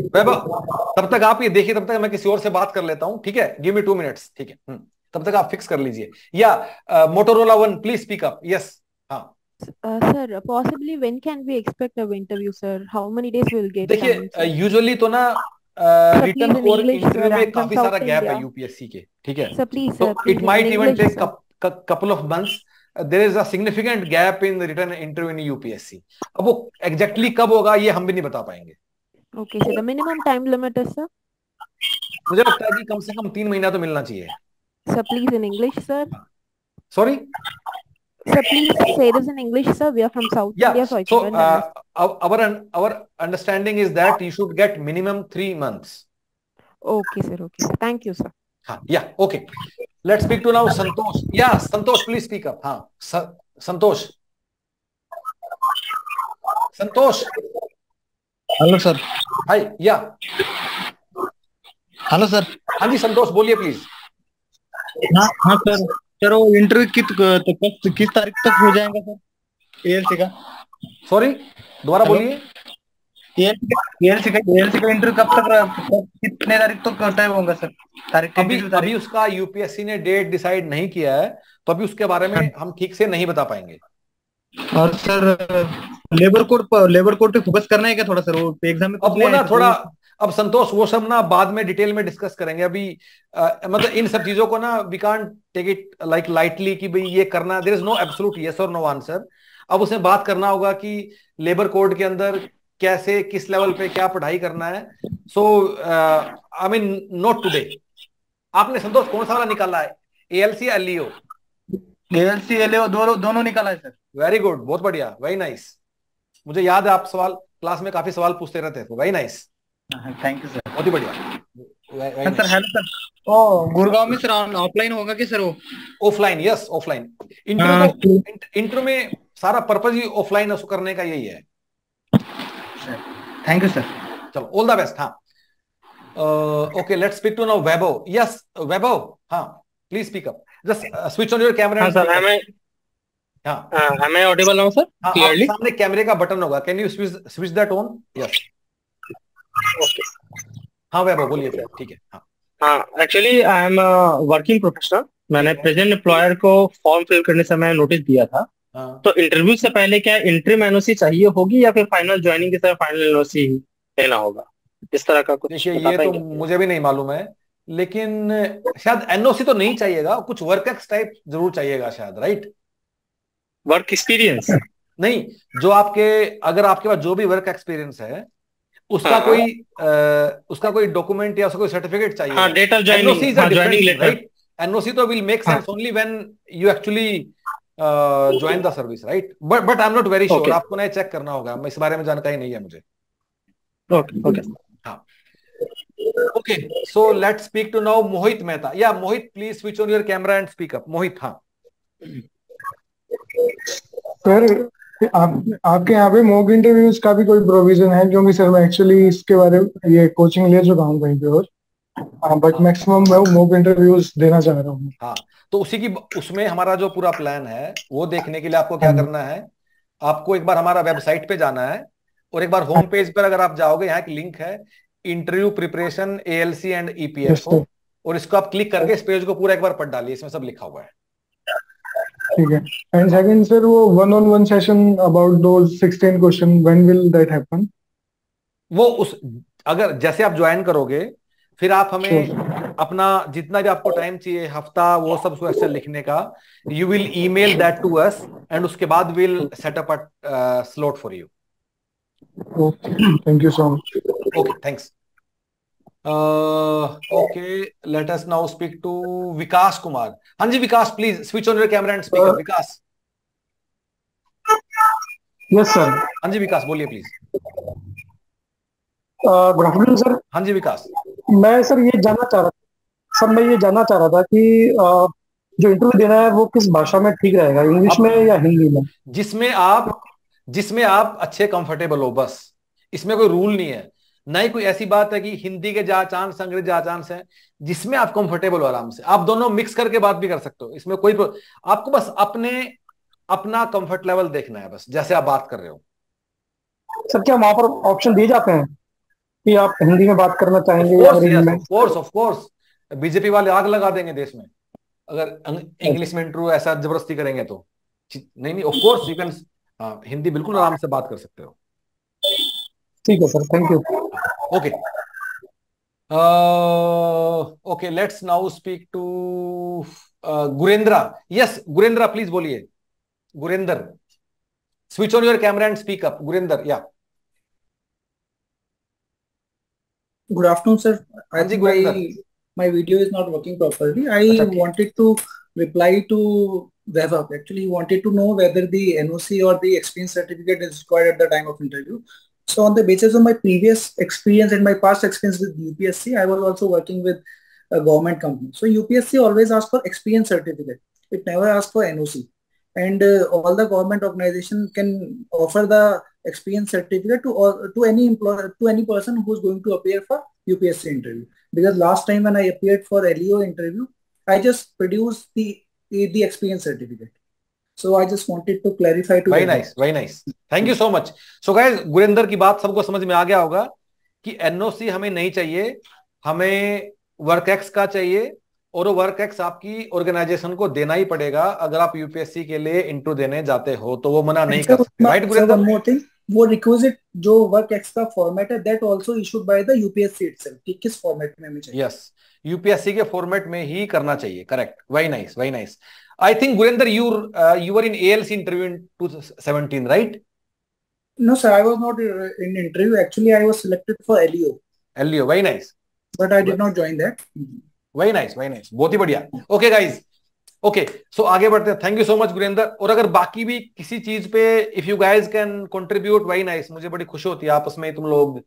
वैभव तब तक आप ये देखिए तब तक मैं किसी और से बात कर लेता हूं ठीक है गिव मी टू मिनट्स ठीक है हम्म, तब तक आप फिक्स कर लीजिए या Motorola one please speak up yes हाँ sir possibly when can we expect a interview sir how many days will get देखिए यूजुअली तो ना रिटर्न और इंटरव्यू में काफी सारा गैप है यूपीएससी के ठीक है sir please it might even take couple of months there is significant gap in return interview in UPSC अब वो एग्जैक्टली exactly कब होगा ये हम भी नहीं बता पाएंगे okay sir minimum time limit है सर मुझे लगता है कि कम से कम तीन महीना तो मिलना चाहिए sir please in English sir sorry sir please say this in English sir we are from South India so our our understanding is that you should get minimum three months okay sir okay thank you sir yeah okay let's speak to now Santosh yeah Santosh please speak up हाँ संतोष संतोष hello sir hi या hello sir हाँ जी संतोष बोलिए please हाँ हाँ sir sir वो interview कित तो किस तारीख तक हो जाएगा सर एएलसी का सॉरी दोबारा बोलिए यूपीएससी ने डेट डिसाइड नहीं किया है तो अभी उसके बारे में हम ठीक से नहीं बता पाएंगे और सर लेबर कोड पर लेबर कोड पे फोकस करना है क्या थोड़ा सर वो एग्जाम में अब वो ना थोड़ा अब संतोष वो सब ना बाद में डिटेल में डिस्कस करेंगे अभी आ, मतलब इन सब चीजों को ना we can take it like lightly कि भाई ये करना there is no absolute yes और नो आंसर अब उसमें बात करना होगा कि लेबर कोड के अंदर कैसे किस लेवल पे क्या पढ़ाई करना है so I mean not today आपने संतोष कौन सा वाला निकाला है A L L C ALC L C L EO दोनों निकाला है सर वेरी गुड बहुत बढ़िया वेरी नाइस मुझे याद है आप सवाल क्लास में काफी सवाल पूछते रहते थे very nice thank you sir बहुत ही बढ़िया सर हेलो सर ओ गुड़गांव में सर ऑफलाइन होगा कि सर वो ऑफलाइन यस ऑफलाइन इंटरव्यू में सारा पर्पज ही ऑफलाइन करने का यही है थैंक यू सर चलो ऑल द बेस्ट हाँ okay let's speak to now वेबो यस वेबो हाँ please speak up just switch on your camera sir हमें हाँ, हाँ हमें ऑडिबल हूँ सर क्लियरली सामने कैमरे का बटन होगा can you switch switch that on yes okay हाँ वैभव बोलिए सर ठीक है हाँ हाँ actually I am working professional मैंने प्रेजेंट एम्प्लॉयर को फॉर्म फिल करने समय नोटिस दिया था हाँ। तो इंटरव्यू से पहले क्या इंटरव्यू एनओसी चाहिए होगी या फिर फाइनल ज्वाइनिंग के साथ फाइनल एनओसी लेना होगा इस तरह का कुछ ये तो मुझे भी नहीं मालूम है लेकिन शायद एनओसी तो नहीं चाहिएगा कुछ वर्क एक्स टाइप जरूर चाहिएगा शायद राइट वर्क एक्सपीरियंस नहीं जो आपके अगर आपके पास जो भी वर्क एक्सपीरियंस है उसका हाँ, कोई आ, उसका कोई डॉक्यूमेंट या उसका कोई सर्टिफिकेट चाहिए हाँ, डेट ऑफ ज्वाइनिंग एनओसी तो will make sense only when you actually join the service right but but I am not very sure आपको ना चेक करना होगा इस बारे में जानकारी नहीं है मुझे okay so let speak to now Mohit Mehta yeah Mohit please switch on your camera and speak up Mohit हाँ सर हाँ। आप आपके यहाँ पे मॉक इंटरव्यूज का भी कोई प्रोविजन है क्योंकि सर मैं एक्चुअली इसके बारे में ये कोचिंग ले चुका हूँ कहीं पे और बट हाँ, मैक्सिमम मैं मॉक इंटरव्यूज देना चाह रहा हूँ हाँ तो उसी की उसमें हमारा जो पूरा प्लान है वो देखने के लिए आपको क्या हाँ। करना है आपको एक बार हमारा वेबसाइट पे जाना है और एक बार होम हाँ। पेज पर अगर आप जाओगे यहाँ एक लिंक है interview preparation A L C and EPS और इसको आप क्लिक करके इस पेज को पूरा एक बार पढ़ डालिए इसमें सब लिखा हुआ है ठीक है एंड सेकंड सर वो one on one session about दो क्वेश्चन विल दैट हैपन वो उस अगर जैसे आप ज्वाइन करोगे फिर आप हमें अपना जितना भी आपको टाइम चाहिए हफ्ता वो सब क्वेश्चन लिखने का you will email that to us and उसके बाद will set up a slot for you thank you so much okay thanks okay let us now speak to Vikas Kumar हाँ जी Vikas please switch on your camera and speak Vikas yes sir हाँ जी विकास बोलिए please good afternoon sir हाँ जी विकास मैं sir ये जानना चाह रहा था सर मैं ये जानना चाह रहा था कि जो इंटरव्यू देना है वो किस भाषा में ठीक रहेगा इंग्लिश में या हिंदी में जिसमें आप जिसमें आप अच्छे कंफर्टेबल हो बस इसमें कोई रूल नहीं है ना ही कोई ऐसी बात है कि हिंदी के जा चांस अंग्रेज जा चांस है जिसमें आप कंफर्टेबल हो आराम से आप दोनों मिक्स करके बात भी कर सकते हो इसमें कोई आपको बस अपने अपना कंफर्ट लेवल देखना है बस जैसे आप बात कर रहे हो सर क्या वहां पर ऑप्शन दिए जाते हैं कि आप हिंदी में बात करना चाहेंगे बीजेपी वाले आग लगा देंगे देश में अगर इंग्लिश अं-, में इंटरव्यू ऐसा जबरदस्ती करेंगे तो नहीं नहीं of course you can Hindi बिल्कुल आराम से बात कर सकते हो ठीक है sir thank you okay okay let's now speak to Gurendra yes Gurendra please बोलिए Gurendra switch on your camera and speak up Gurendra yeah yeah. Good afternoon, sir. I think my, my video is not working properly. I wanted to reply to Vaibhav. Actually, wanted to know whether the NOC or the experience certificate is required at the time of interview. So on the basis of my previous experience and my past experience with UPSC, I was also working with a government company. So UPSC always asks for experience certificate. It never asks for NOC. And uh, all the government organization can offer the experience certificate to or to any employer to any person who is going to appear for UPSC interview. Because last time when I appeared for LEO interview, I just produced the the experience certificate. So I just wanted to clarify to very nice very nice thank you so much so guys Gurinder की बात सबको समझ में आ गया होगा कि NOC हमें नहीं चाहिए हमें वर्क एक्स का चाहिए और वो वर्क एक्स आपकी ऑर्गेनाइजेशन को देना ही पड़ेगा अगर आप यूपीएससी के लिए इंटरव्यू देने जाते हो तो वो मना नहीं कर सकते राइट गुरेंद्र वो रिक्विजिट जो वर्क एक्स का फॉर्मेट है that also issued by the UPSC itself कि किस फॉर्मेट में हमें चाहिए यस यूपीएससी के फॉर्मेट में ही करना चाहिए correct very nice very nice I think Gurendra you you were in ALC interview in 2017 right no sir I was not in interview actually I was selected for LEO LEO very nice but I did not join that very nice very nice बहुत ही बढ़िया okay guys okay so आगे बढ़ते हैं thank you so much Gurendra और अगर बाकी भी किसी चीज पे if you guys can contribute very nice मुझे बड़ी खुशी होती है आपस में तुम लोग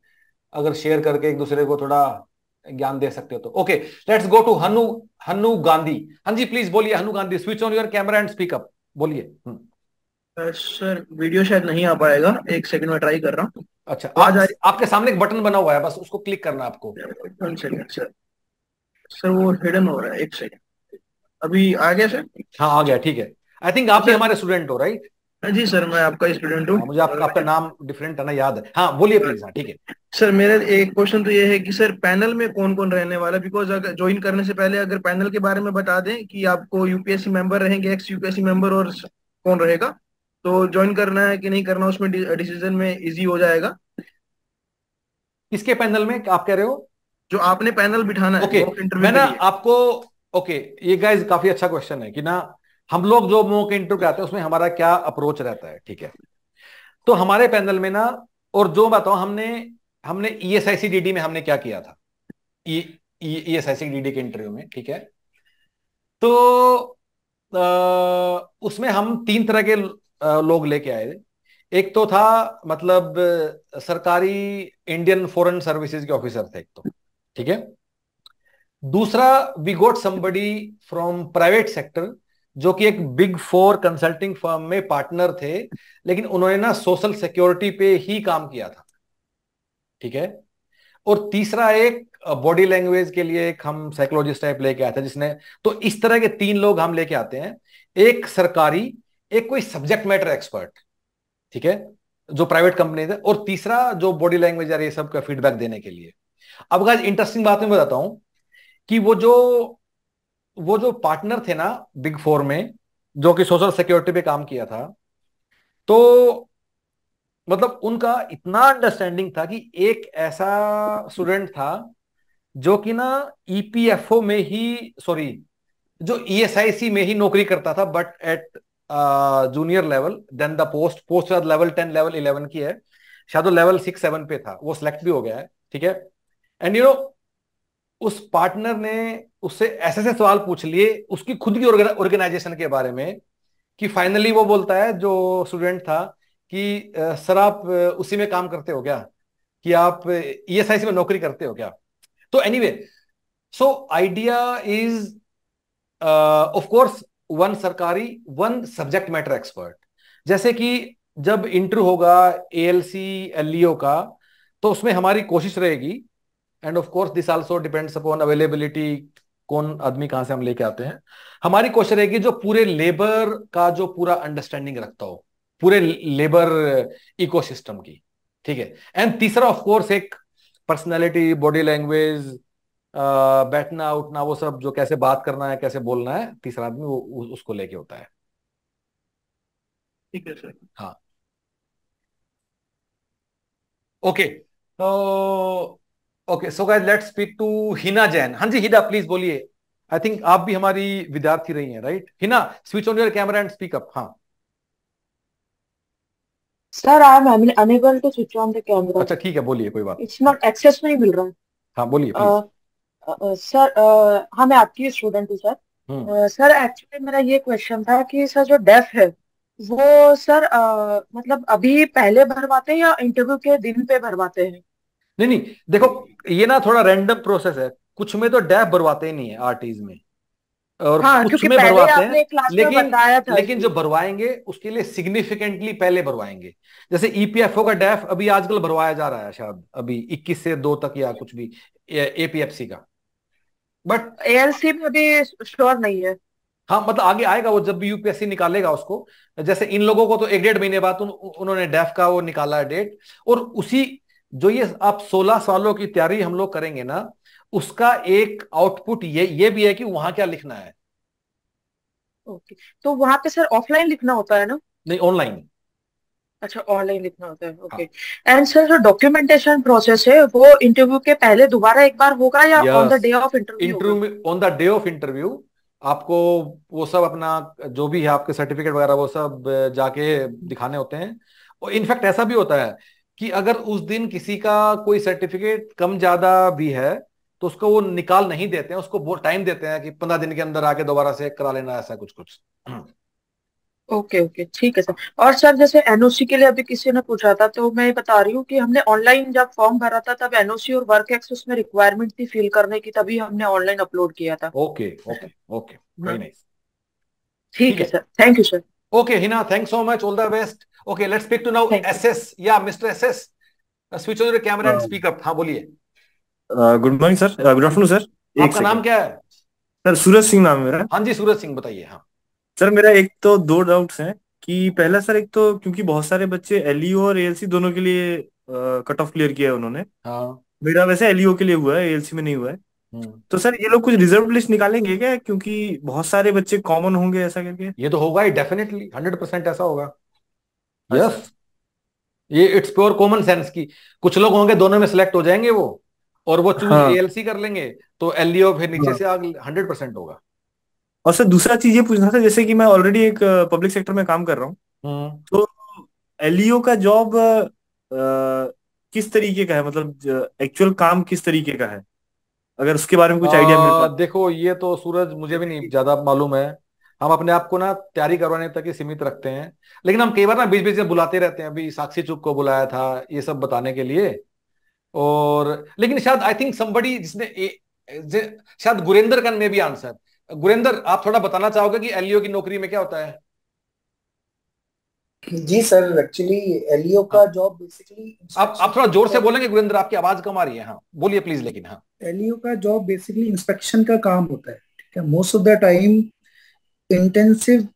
अगर शेयर करके एक दूसरे को थोड़ा ज्ञान दे सकते हो तो okay let's go to Hanu Hanu Gandhi हाँ जी प्लीज बोलिए Hanu Gandhi switch on your camera and speak up बोलिए सर हम्म। वीडियो uh, शायद नहीं आ पाएगा एक सेकंड में ट्राई कर रहा हूँ अच्छा आज आपके सामने एक बटन बना हुआ है बस उसको क्लिक करना आपको सर सर वो हिडन हो रहा है एक सेकंड अभी आ गया सर हाँ आ गया ठीक है आई थिंक आप भी हमारे स्टूडेंट हो राइट हाँ जी सर मैं आपका स्टूडेंट हूँ हाँ, मुझे आप, आपका नाम डिफरेंट है ना याद है हाँ बोलिए प्लीज हाँ ठीक है सर मेरा एक क्वेश्चन तो ये है कि सर पैनल में कौन कौन रहने वाला बिकॉज अगर ज्वाइन करने से पहले अगर पैनल के बारे में बता दें कि आपको यूपीएससी मेंबर रहेंगे एक्स यूपीएससी मेंबर और कौन रहेगा तो ज्वाइन करना है कि नहीं करना उसमें डिसीजन में इजी हो जाएगा किसके पैनल में आप कह रहे हो जो आपने पैनल बिठाना है ओके okay. मैं ना आपको ओके okay, ये गाइस काफी अच्छा क्वेश्चन है कि ना हम लोग जो मोक इंटरव्यू कराते हैं उसमें हमारा क्या अप्रोच रहता है ठीक है तो हमारे पैनल में ना और जो बताओ हमने हमने ईएसआईसी e डीडी में हमने क्या किया था ई एस डीडी के इंटरव्यू में ठीक है तो आ, उसमें हम तीन तरह के लोग लेके आए थे एक तो था मतलब सरकारी इंडियन फॉरेन सर्विसेज के ऑफिसर थे एक तो ठीक है दूसरा we got somebody from private sector जो कि एक बिग फोर कंसल्टिंग फर्म में पार्टनर थे लेकिन उन्होंने ना सोशल सिक्योरिटी पे ही काम किया था ठीक है और तीसरा एक बॉडी uh, लैंग्वेज के लिए एक हम साइकोलॉजिस्ट टाइप लेके आए थे जिसने तो इस तरह के तीन लोग हम लेके आते हैं एक सरकारी एक कोई सब्जेक्ट मैटर एक्सपर्ट ठीक है जो प्राइवेट कंपनी थे और तीसरा जो बॉडी लैंग्वेज यार ये सब का फीडबैक देने के लिए अब गाइस इंटरेस्टिंग बात मैं बताता हूं कि वो जो वो जो पार्टनर थे ना बिग फोर में जो कि सोशल सिक्योरिटी पे काम किया था तो मतलब उनका इतना अंडरस्टैंडिंग था कि एक ऐसा स्टूडेंट था जो कि ना ईपीएफओ e में ही सॉरी जो ईएसआईसी e में ही नौकरी करता था but at junior level then the post post level ten level eleven की है शायद लेवल सिक्स सेवन पे था वो सिलेक्ट भी हो गया है ठीक है एंड यू नो उस पार्टनर ने उससे ऐसे ऐसे सवाल पूछ लिए उसकी खुद की ऑर्गेनाइजेशन के बारे में कि फाइनली वो बोलता है जो स्टूडेंट था कि सर आप उसी में काम करते हो क्या कि आप ई e में नौकरी करते हो क्या तो anyway so idea is of course one सरकारी वन सब्जेक्ट मैटर एक्सपर्ट जैसे कि जब इंटरव्यू होगा ए एल सी एल का तो उसमें हमारी कोशिश रहेगी and of course this also depends upon availability कौन आदमी कहां से हम लेके आते हैं हमारी है रहेगी जो पूरे लेबर का जो पूरा अंडरस्टैंडिंग रखता हो पूरे लेबर इकोसिस्टम की ठीक है एंड तीसरा ऑफ कोर्स एक पर्सनैलिटी बॉडी लैंग्वेज बैठना उठना वो सब जो कैसे बात करना है कैसे बोलना है तीसरा आदमी वो उसको लेके होता है ठीक है सर हाँ ओके तो okay so guys let's speak to Hina Jain हां जी हिना प्लीज बोलिए आई थिंक आप भी हमारी विद्यार्थी रही हैं right Hina switch on your camera and speak up हां sir I am unable to switch on the camera अच्छा ठीक है बोलिए कोई बात इट्स नॉट एक्सेस नहीं मिल रहा हां बोलिए प्लीज सर हां मैं आपकी स्टूडेंट हूं सर सर एक्चुअली मेरा ये क्वेश्चन था कि सर जो डेफ है वो सर मतलब अभी पहले भरवाते हैं या इंटरव्यू के दिन पे भरवाते हैं नहीं नहीं देखो ये ना थोड़ा रैंडम प्रोसेस है कुछ में तो डैप भरवाते ही नहीं है आरटीज में और हाँ, कुछ में भरवाते हैं लेकिन लेकिन जो भरवाएंगे उसके लिए सिग्निफिकेंटली पहले भरवाएंगे जैसे ईपीएफओ e का डैफ अभी आजकल भरवाया जा रहा है शायद अभी 21 से 2 तक या कुछ भी एपीएफसी का बट एएलसी में अभी श्योर नहीं है हाँ मतलब आगे आएगा वो जब भी यूपीएससी निकालेगा उसको जैसे इन लोगों को तो एक डेढ़ महीने बाद उन, उन्होंने डेफ का वो निकाला है डेट और उसी जो ये आप 16 सालों की तैयारी हम लोग करेंगे ना उसका एक आउटपुट ये ये भी है कि वहां क्या लिखना है ओके तो वहां पे सर ऑफलाइन लिखना होता है ना नहीं ऑनलाइन अच्छा ऑनलाइन लिखना होता है ओके एंड हाँ। सर जो डॉक्यूमेंटेशन प्रोसेस है वो इंटरव्यू के पहले दोबारा एक बार होगा या on the day of interview interview on the day of interview आपको वो सब अपना जो भी है आपके सर्टिफिकेट वगैरह वो सब जाके दिखाने होते हैं और इनफैक्ट ऐसा भी होता है कि अगर उस दिन किसी का कोई सर्टिफिकेट कम ज्यादा भी है तो उसको वो निकाल नहीं देते हैं उसको टाइम देते हैं कि पंद्रह दिन के अंदर आके दोबारा से करा लेना ऐसा कुछ कुछ ओके ओके ठीक है सर और सर जैसे एनओसी के लिए अभी किसी ने पूछा था तो मैं बता रही हूँ कि हमने ऑनलाइन जब फॉर्म भरा था तब एनओसी और वर्क एक्स उसमें रिक्वायरमेंट थी फिल करने की तभी हमने ऑनलाइन अपलोड किया था ओके ओके ओके हम्म। ठीक है sir thank you sir okay Hina thank so much all the best okay let's speak to now Thank ss you. yeah mr ss uh, switch on your camera uh, हाँ बोलिए good morning sir good afternoon sir आपका नाम क्या है sir सूरज सिंह नाम मेरा हाँ जी सूरज सिंह बताइए हाँ सर मेरा एक तो दो डाउट्स हैं कि पहला सर एक तो क्योंकि बहुत सारे बच्चे एलईओ e और एएलसी दोनों के लिए कट ऑफ क्लियर किया है उन्होंने हाँ मेरा वैसे एलईओ e के लिए हुआ है एएलसी में नहीं हुआ है हम्म। तो सर ये लोग कुछ रिजर्व लिस्ट निकालेंगे क्या क्योंकि बहुत सारे बच्चे कॉमन होंगे ऐसा करके ये तो होगा ही डेफिनेटली हंड्रेड परसेंट ऐसा होगा यस हाँ yes. ये इट्स प्योर कॉमन सेंस की कुछ लोग होंगे दोनों में सिलेक्ट हो जाएंगे वो और वो चूज एलसी हाँ। कर लेंगे तो एलईओ फिर नीचे हाँ। से आग हंड्रेड परसेंट होगा और सर दूसरा चीज ये पूछना था जैसे कि मैं ऑलरेडी एक पब्लिक सेक्टर में काम कर रहा हूँ हम्म। तो एलईओ का जॉब किस तरीके का है मतलब एक्चुअल काम किस तरीके का है अगर उसके बारे में कुछ आइडिया देखो ये तो सूरज मुझे भी नहीं ज्यादा मालूम है हम अपने आप को ना तैयारी करवाने तक ही सीमित रखते हैं लेकिन हम कई बार ना बीच बीच में बुलाते रहते हैं अभी साक्षी चुप को बुलाया था ये सब बताने के लिए और लेकिन शायद आई थिंक समबडी जिसने ए, शायद गुरेंद्र का में भी आंसर गुरेंद्र आप थोड़ा बताना चाहोगे कि एलियो e की नौकरी में क्या होता है जी सर एक्चुअली एलियो e हाँ। का जॉब बेसिकली आप आप थोड़ा जोर से बोलेंगे गुरेंद्र आपकी आवाज कम आ रही है हाँ बोलिए प्लीज लेकिन हाँ एलियो e का जॉब बेसिकली इंस्पेक्शन का काम होता है ठीक है most of the time intensive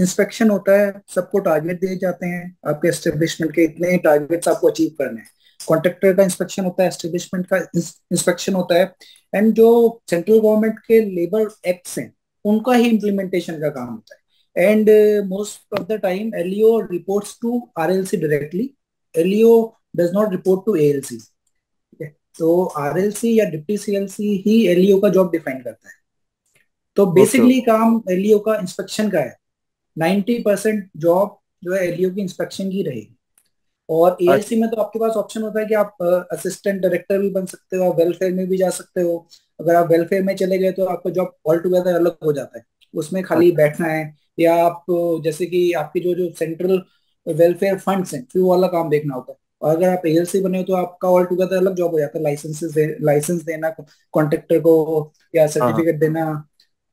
inspection होता है सबको टारगेट दिए जाते हैं आपके एस्टेब्लिशमेंट के इतने टारगेट्स आपको अचीव करने हैं कॉन्ट्रेक्टर का इंस्पेक्शन होता है एस्टेब्लिशमेंट का इंस्पेक्शन होता है एंड जो सेंट्रल गवर्नमेंट के लेबर एक्ट्स हैं उनका ही इम्प्लीमेंटेशन का काम होता है and most of the time LEO report to C directly LEO does not report to A L C तो आर एल सी या डिप्टी सी एल सी ही एलईओ e का जॉब डिफाइन करता है तो बेसिकली काम एलईओ e का inspection का है 90 परसेंट जॉब जो है एलईओ e की इंस्पेक्शन की रहेगी और एएलसी अच्छा। में तो आपके पास ऑप्शन होता है कि आप असिस्टेंट डायरेक्टर भी बन सकते हो वेलफेयर में भी जा सकते हो अगर आप वेलफेयर में चले गए तो आपका जॉब ऑल टुगेदर अलग हो जाता है उसमें खाली अच्छा। बैठना है या आप जैसे कि आपके जो जो सेंट्रल वेलफेयर फंड हैं फिर वो वाला काम देखना होता है और अगर आप एल बने हो तो आपका ऑल टुगेदर अलग जॉब हो जाता है लाइसेंसेस लाइसेंस देना कॉन्ट्रेक्टर को या सर्टिफिकेट हाँ। देना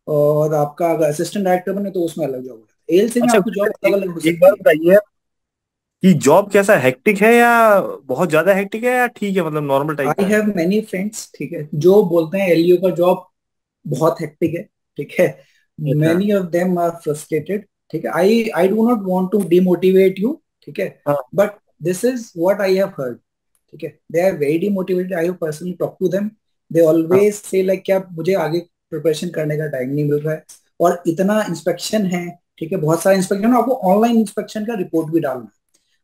और आपका अगर असिस्टेंट डायरेक्टर बने तो उसमें अलग जॉब अच्छा, हो एएलसी में आपको जॉब अलग अलग एक बार बताइए कि जॉब कैसा हेक्टिक है या बहुत ज्यादा हेक्टिक है या ठीक है मतलब normal type I have many friends ठीक है जो बोलते हैं एलयू e का जॉब बहुत हेक्टिक है ठीक है many of them are frustrated ठीक है I I do not want to demotivate you ठीक है but this is what I have heard ठीक है they are very demotivated I have personally talk to them they always say like क्या मुझे आगे preparation करने का टाइम नहीं मिल रहा है और इतना इंस्पेक्शन है ठीक है बहुत सारा इंस्पेक्शन आपको ऑनलाइन इंस्पेक्शन का रिपोर्ट भी डालना है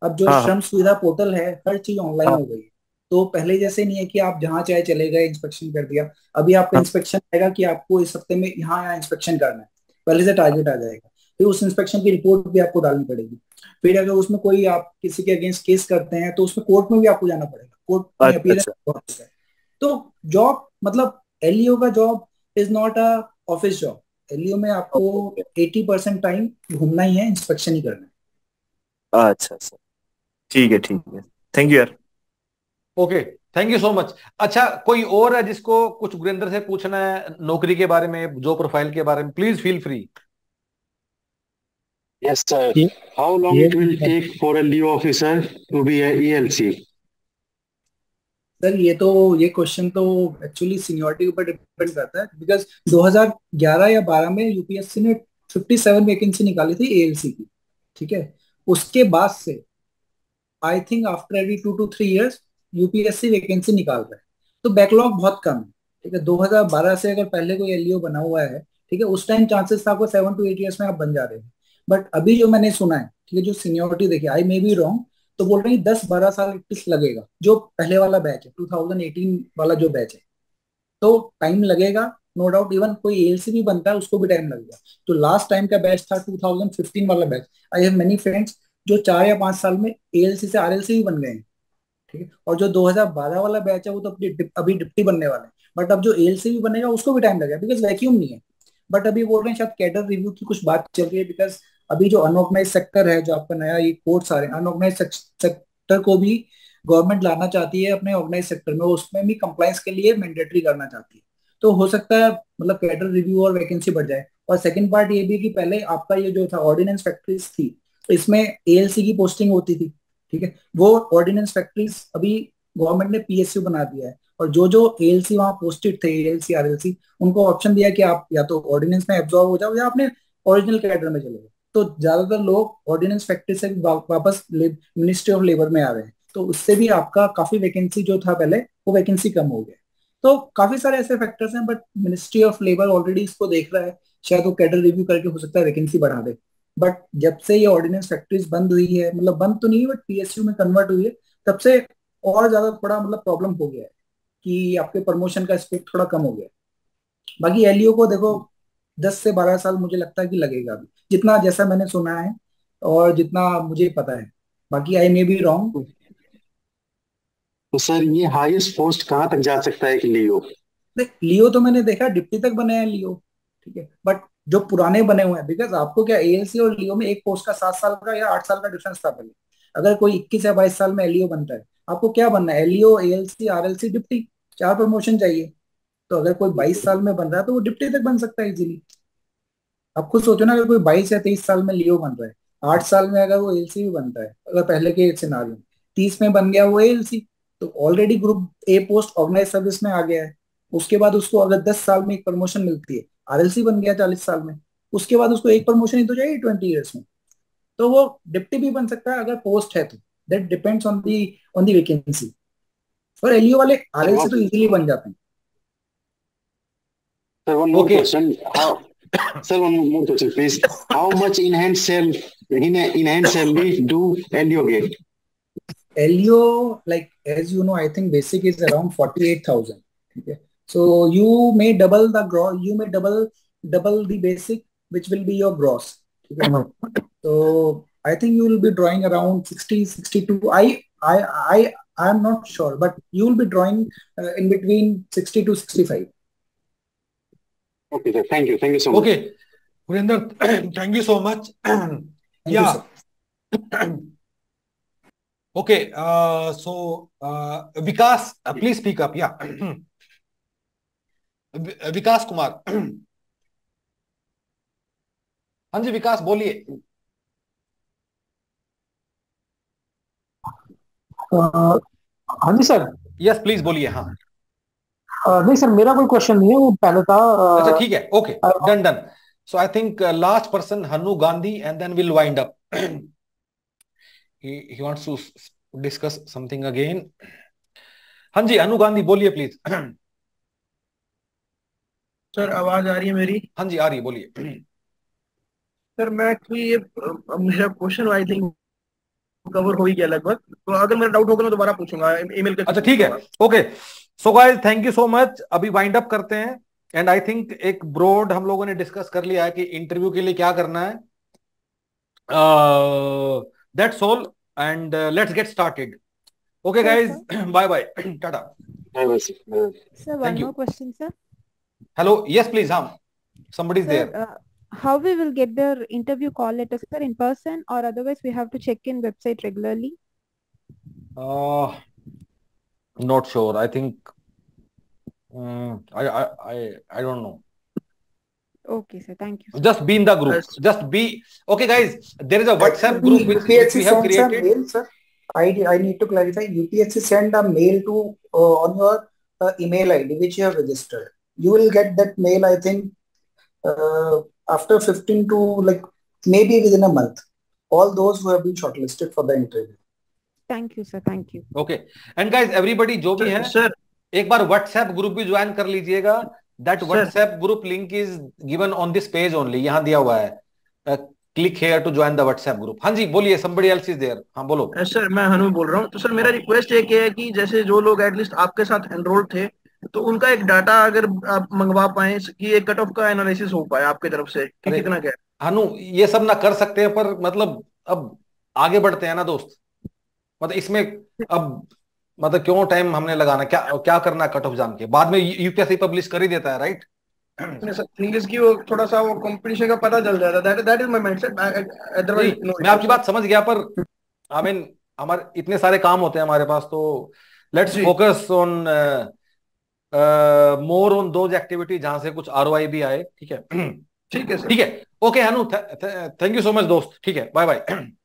अब जो हाँ। श्रम सुविधा पोर्टल है हर चीज ऑनलाइन हाँ। हो गई है तो पहले जैसे नहीं है कि आप जहां चाहे चले गए इंस्पेक्शन कर दिया अभी आपका इंस्पेक्शन हाँ। आएगा कि आपको इस हफ्ते में यहाँ यहाँ इंस्पेक्शन करना है पहले से टारगेट आ जाएगा फिर उस इंस्पेक्शन की रिपोर्ट भी आपको डालनी पड़ेगी फिर अगर उसमें कोई आप किसी के अगेंस्ट केस करते हैं तो उसमें कोर्ट में भी आपको जाना पड़ेगा कोर्ट में अपील अच्छा। अच्छा तो जॉब मतलब एलईओ e का job is not a office job LEO में आपको एटी परसेंट टाइम घूमना ही है इंस्पेक्शन ही करना है अच्छा सर अच्छा। ठीक है ठीक है थैंक यू यार okay thank you so much अच्छा कोई और है जिसको कुछ गुरेंद्र से पूछना है नौकरी के बारे में जो प्रोफाइल के बारे में please feel free yes sir how long it will take for a leave officer to be LC sir ये तो ये क्वेश्चन तो एक्चुअली सीनियोरिटी के ऊपर डिपेंड करता है बिकॉज 2011 या 12 में यूपीएससी ने 57 वैकेंसी निकाली थी एएलसी की ठीक है उसके बाद से I think after every two two three years UPSC vacancy निकाल रहा है तो बैकलॉग बहुत कम है ठीक है 2012 से अगर पहले कोई एलईओ e बना हुआ है ठीक है उस टाइम चांसेस था आपको सेवन टू एट ईयर्स में आप बन जा रहे हैं बट अभी जो मैंने सुना है ठीक है जो सीनियोरिटी देखी आई मे बी रॉन्ग तो बोल रहे हैं दस बारह साल इक्कीस लगेगा जो पहले वाला बैच है टू थाउजेंड एटीन वाला जो बैच है तो टाइम लगेगा नो डाउट इवन कोई एल सी भी बनता है उसको भी टाइम लगेगा तो लास्ट टाइम का बैच था फिफ्टीन वाला batch I have many friends जो चार या पांच साल में ए सी से आर एल सी भी बन गए हैं ठीक है और जो दो हजार बारह वाला बैच है वो तो अपनी अभी डिप्टी बनने वाला है बट अब जो सी भी बनेगा उसको भी टाइम लगेगा बिकॉज वैक्यूम नहीं है बट अभी बोल रहे हैं शायद कैडर रिव्यू की कुछ बात चल रही है बिकॉज अभी जो अनऑर्गेनाइज सेक्टर है जो आपका नया ये कोर्स आ रहे हैं अनऑर्गेनाइज सेक्टर को भी गवर्नमेंट लाना चाहती है अपने ऑर्गेनाइज सेक्टर में उसमें भी कंप्लाइंस के लिए मैंडेटरी करना चाहती है तो हो सकता है मतलब कैडर रिव्यू और वैकेंसी बढ़ जाए और सेकंड पार्ट ये भी कि पहले आपका ये जो था ऑर्डिनेंस फैक्ट्रीज थी इसमें एएलसी की पोस्टिंग होती थी ठीक है वो ऑर्डिनेंस फैक्ट्रीज अभी गवर्नमेंट ने पीएससी बना दिया है और जो जो एएलसी वहां पोस्टेड थे एएलसी आरएलसी उनको ऑप्शन दिया कि आप या तो ऑर्डिनेंस में एब्जॉर्व हो जाओ या अपने ओरिजिनल कैडर में चले जाओ तो ज्यादातर लोग ऑर्डिनेंस फैक्ट्री से वापस मिनिस्ट्री ऑफ लेबर में आ रहे हैं तो उससे भी आपका काफी वैकेंसी जो था पहले वो वैकेंसी कम हो गया तो काफी सारे ऐसे फैक्टर्स हैं but ministry of labour already इसको देख रहा है शायद वो कैडर रिव्यू करके हो सकता है वैकेंसी बढ़ा दे बट जब से ये ऑर्डिनेंस फैक्ट्रीज बंद हुई है मतलब बंद तो नहीं है बट पीएसयू में कन्वर्ट हुई है तब से और ज्यादा थोड़ा मतलब प्रॉब्लम हो गया है कि आपके प्रमोशन का स्कोप थोड़ा कम हो गया बाकी एलईओ e को देखो दस से बारह साल मुझे लगता है कि लगेगा अभी जितना जैसा मैंने सुना है और जितना मुझे पता है बाकी आई मे बी रॉन्ग तो सर ये हाईएस्ट पोस्ट कहाँ तक जा सकता है कि लियो देख लियो तो मैंने देखा डिप्टी तक बने हैं लियो ठीक है बट जो पुराने बने हुए हैं बिकॉज आपको क्या एएलसी और लियो में एक पोस्ट का सात साल का या आठ साल का डिफरेंस था पहले अगर कोई इक्कीस या बाईस साल में एलईओ बनता है आपको क्या बनना है एलईओ एएलसी आरएलसी डिप्टी चार प्रमोशन चाहिए तो अगर कोई बाईस साल में बन रहा है तो वो डिप्टी तक बन सकता है इजिली आप खुद सोचो ना अगर कोई बाईस या तेईस साल में लियो बन रहा है आठ साल में अगर वो एलसी भी बनता है अगर पहले के में तीस में बन गया वो एलसी तो already group A post organise service में आ गया है उसके बाद उसको अगर दस साल में एक प्रमोशन मिलती है आरएलसी बन गया चालीस साल में उसके बाद उसको एक प्रमोशन ही तो जाएगी ट्वेंटी ईयर्स में तो वो डिप्टी भी बन सकता है अगर पोस्ट है तो that depends on the on the vacancy और एलईओ वाले आरएलसी तो इजीली तो बन जाते हैं sir one more question sir, one more question, please. How much enhanced cell in enhanced cell do LEO get? LEO, like as you know, I think basic is around forty-eight thousand. Okay. So you may double the gross, you may double double the basic, which will be your gross. So I think you will be drawing around 60, 62. I, I, I, I'm not sure, but you will be drawing uh, in between 60 to 65. Okay, sir. Thank you. Thank you so much. Okay. Gurinder, thank you so much. yeah. okay. Uh, so, uh, Vikas, uh, please speak up. Yeah. Vikas Kumar हाँ जी विकास बोलिए हाँ जी sir yes please बोलिए हाँ नहीं sir मेरा कोई question नहीं है वो पहले था अच्छा ठीक है okay done done so I think last person Hanu Gandhi and then will wind up he wants to discuss something again हां जी हनु गांधी बोलिए प्लीज सर आवाज आ रही है मेरी हां जी आ रही है बोलिए सर मैं एक्चुअली ये मेरा क्वेश्चन आई थिंक कवर हो ही गया लगभग तो अगर मेरा डाउट होगा मैं दोबारा पूछूंगा ईमेल अच्छा ठीक है okay okay. So guys thank you so much अभी वाइंड अप करते हैं एंड आई थिंक एक ब्रॉड हम लोगों ने डिस्कस कर लिया है कि इंटरव्यू के लिए क्या करना है that's all and let's get started okay guys bye bye tata sir one more question sir hello yes please हम somebody is there uh, how we will get their interview call letter sir in person or otherwise we have to check in website regularly uh Not sure. I think um, I, I I I don't know. Okay, sir. Thank you. Sir. Just be in the group. Just be okay, guys. There is a WhatsApp group which, which we have created. Mail, sir. I, I need to clarify. UPSC send a mail to uh, on your uh, email ID which you have registered. You will get that mail. I think uh, after 15 to like maybe within a month. All those who have been shortlisted for the interview. Thank you sir thank you okay and guys everybody जो भी है sir एक बार WhatsApp group भी join कर लीजिएगा that WhatsApp group link is given on this page only यहाँ दिया हुआ है click here to join the WhatsApp group हाँ जी बोलिए somebody else is there हाँ बोलो सर uh, मैं हनु बोल रहा हूँ तो सर मेरा रिक्वेस्ट एक है कि जैसे जो लोग एटलीस्ट आपके साथ एनरोल थे तो उनका एक डाटा अगर आप मंगवा पाए कि एक कट ऑफ का एनालिसिस हो पाए आपके तरफ से कि कितना क्या हनु ये सब ना कर सकते हैं पर मतलब अब आगे बढ़ते हैं ना दोस्त मतलब इसमें अब मतलब क्यों टाइम हमने लगाना क्या क्या करना कट ऑफ जान के बाद में यूपीएससी पब्लिश कर ही देता है राइट इंग्लिश की वो थोड़ा सा वो कंपटीशन का पता चल जाता है that is my mindset otherwise मैं आपकी बात समझ गया पर आई मीन हमारे इतने सारे काम होते हैं हमारे पास तो let's focus on more on those activity जहां से कुछ आरओआई भी आए ठीक है ठीक है ठीक है okay Anu thank you so much दोस्त ठीक है बाय बाय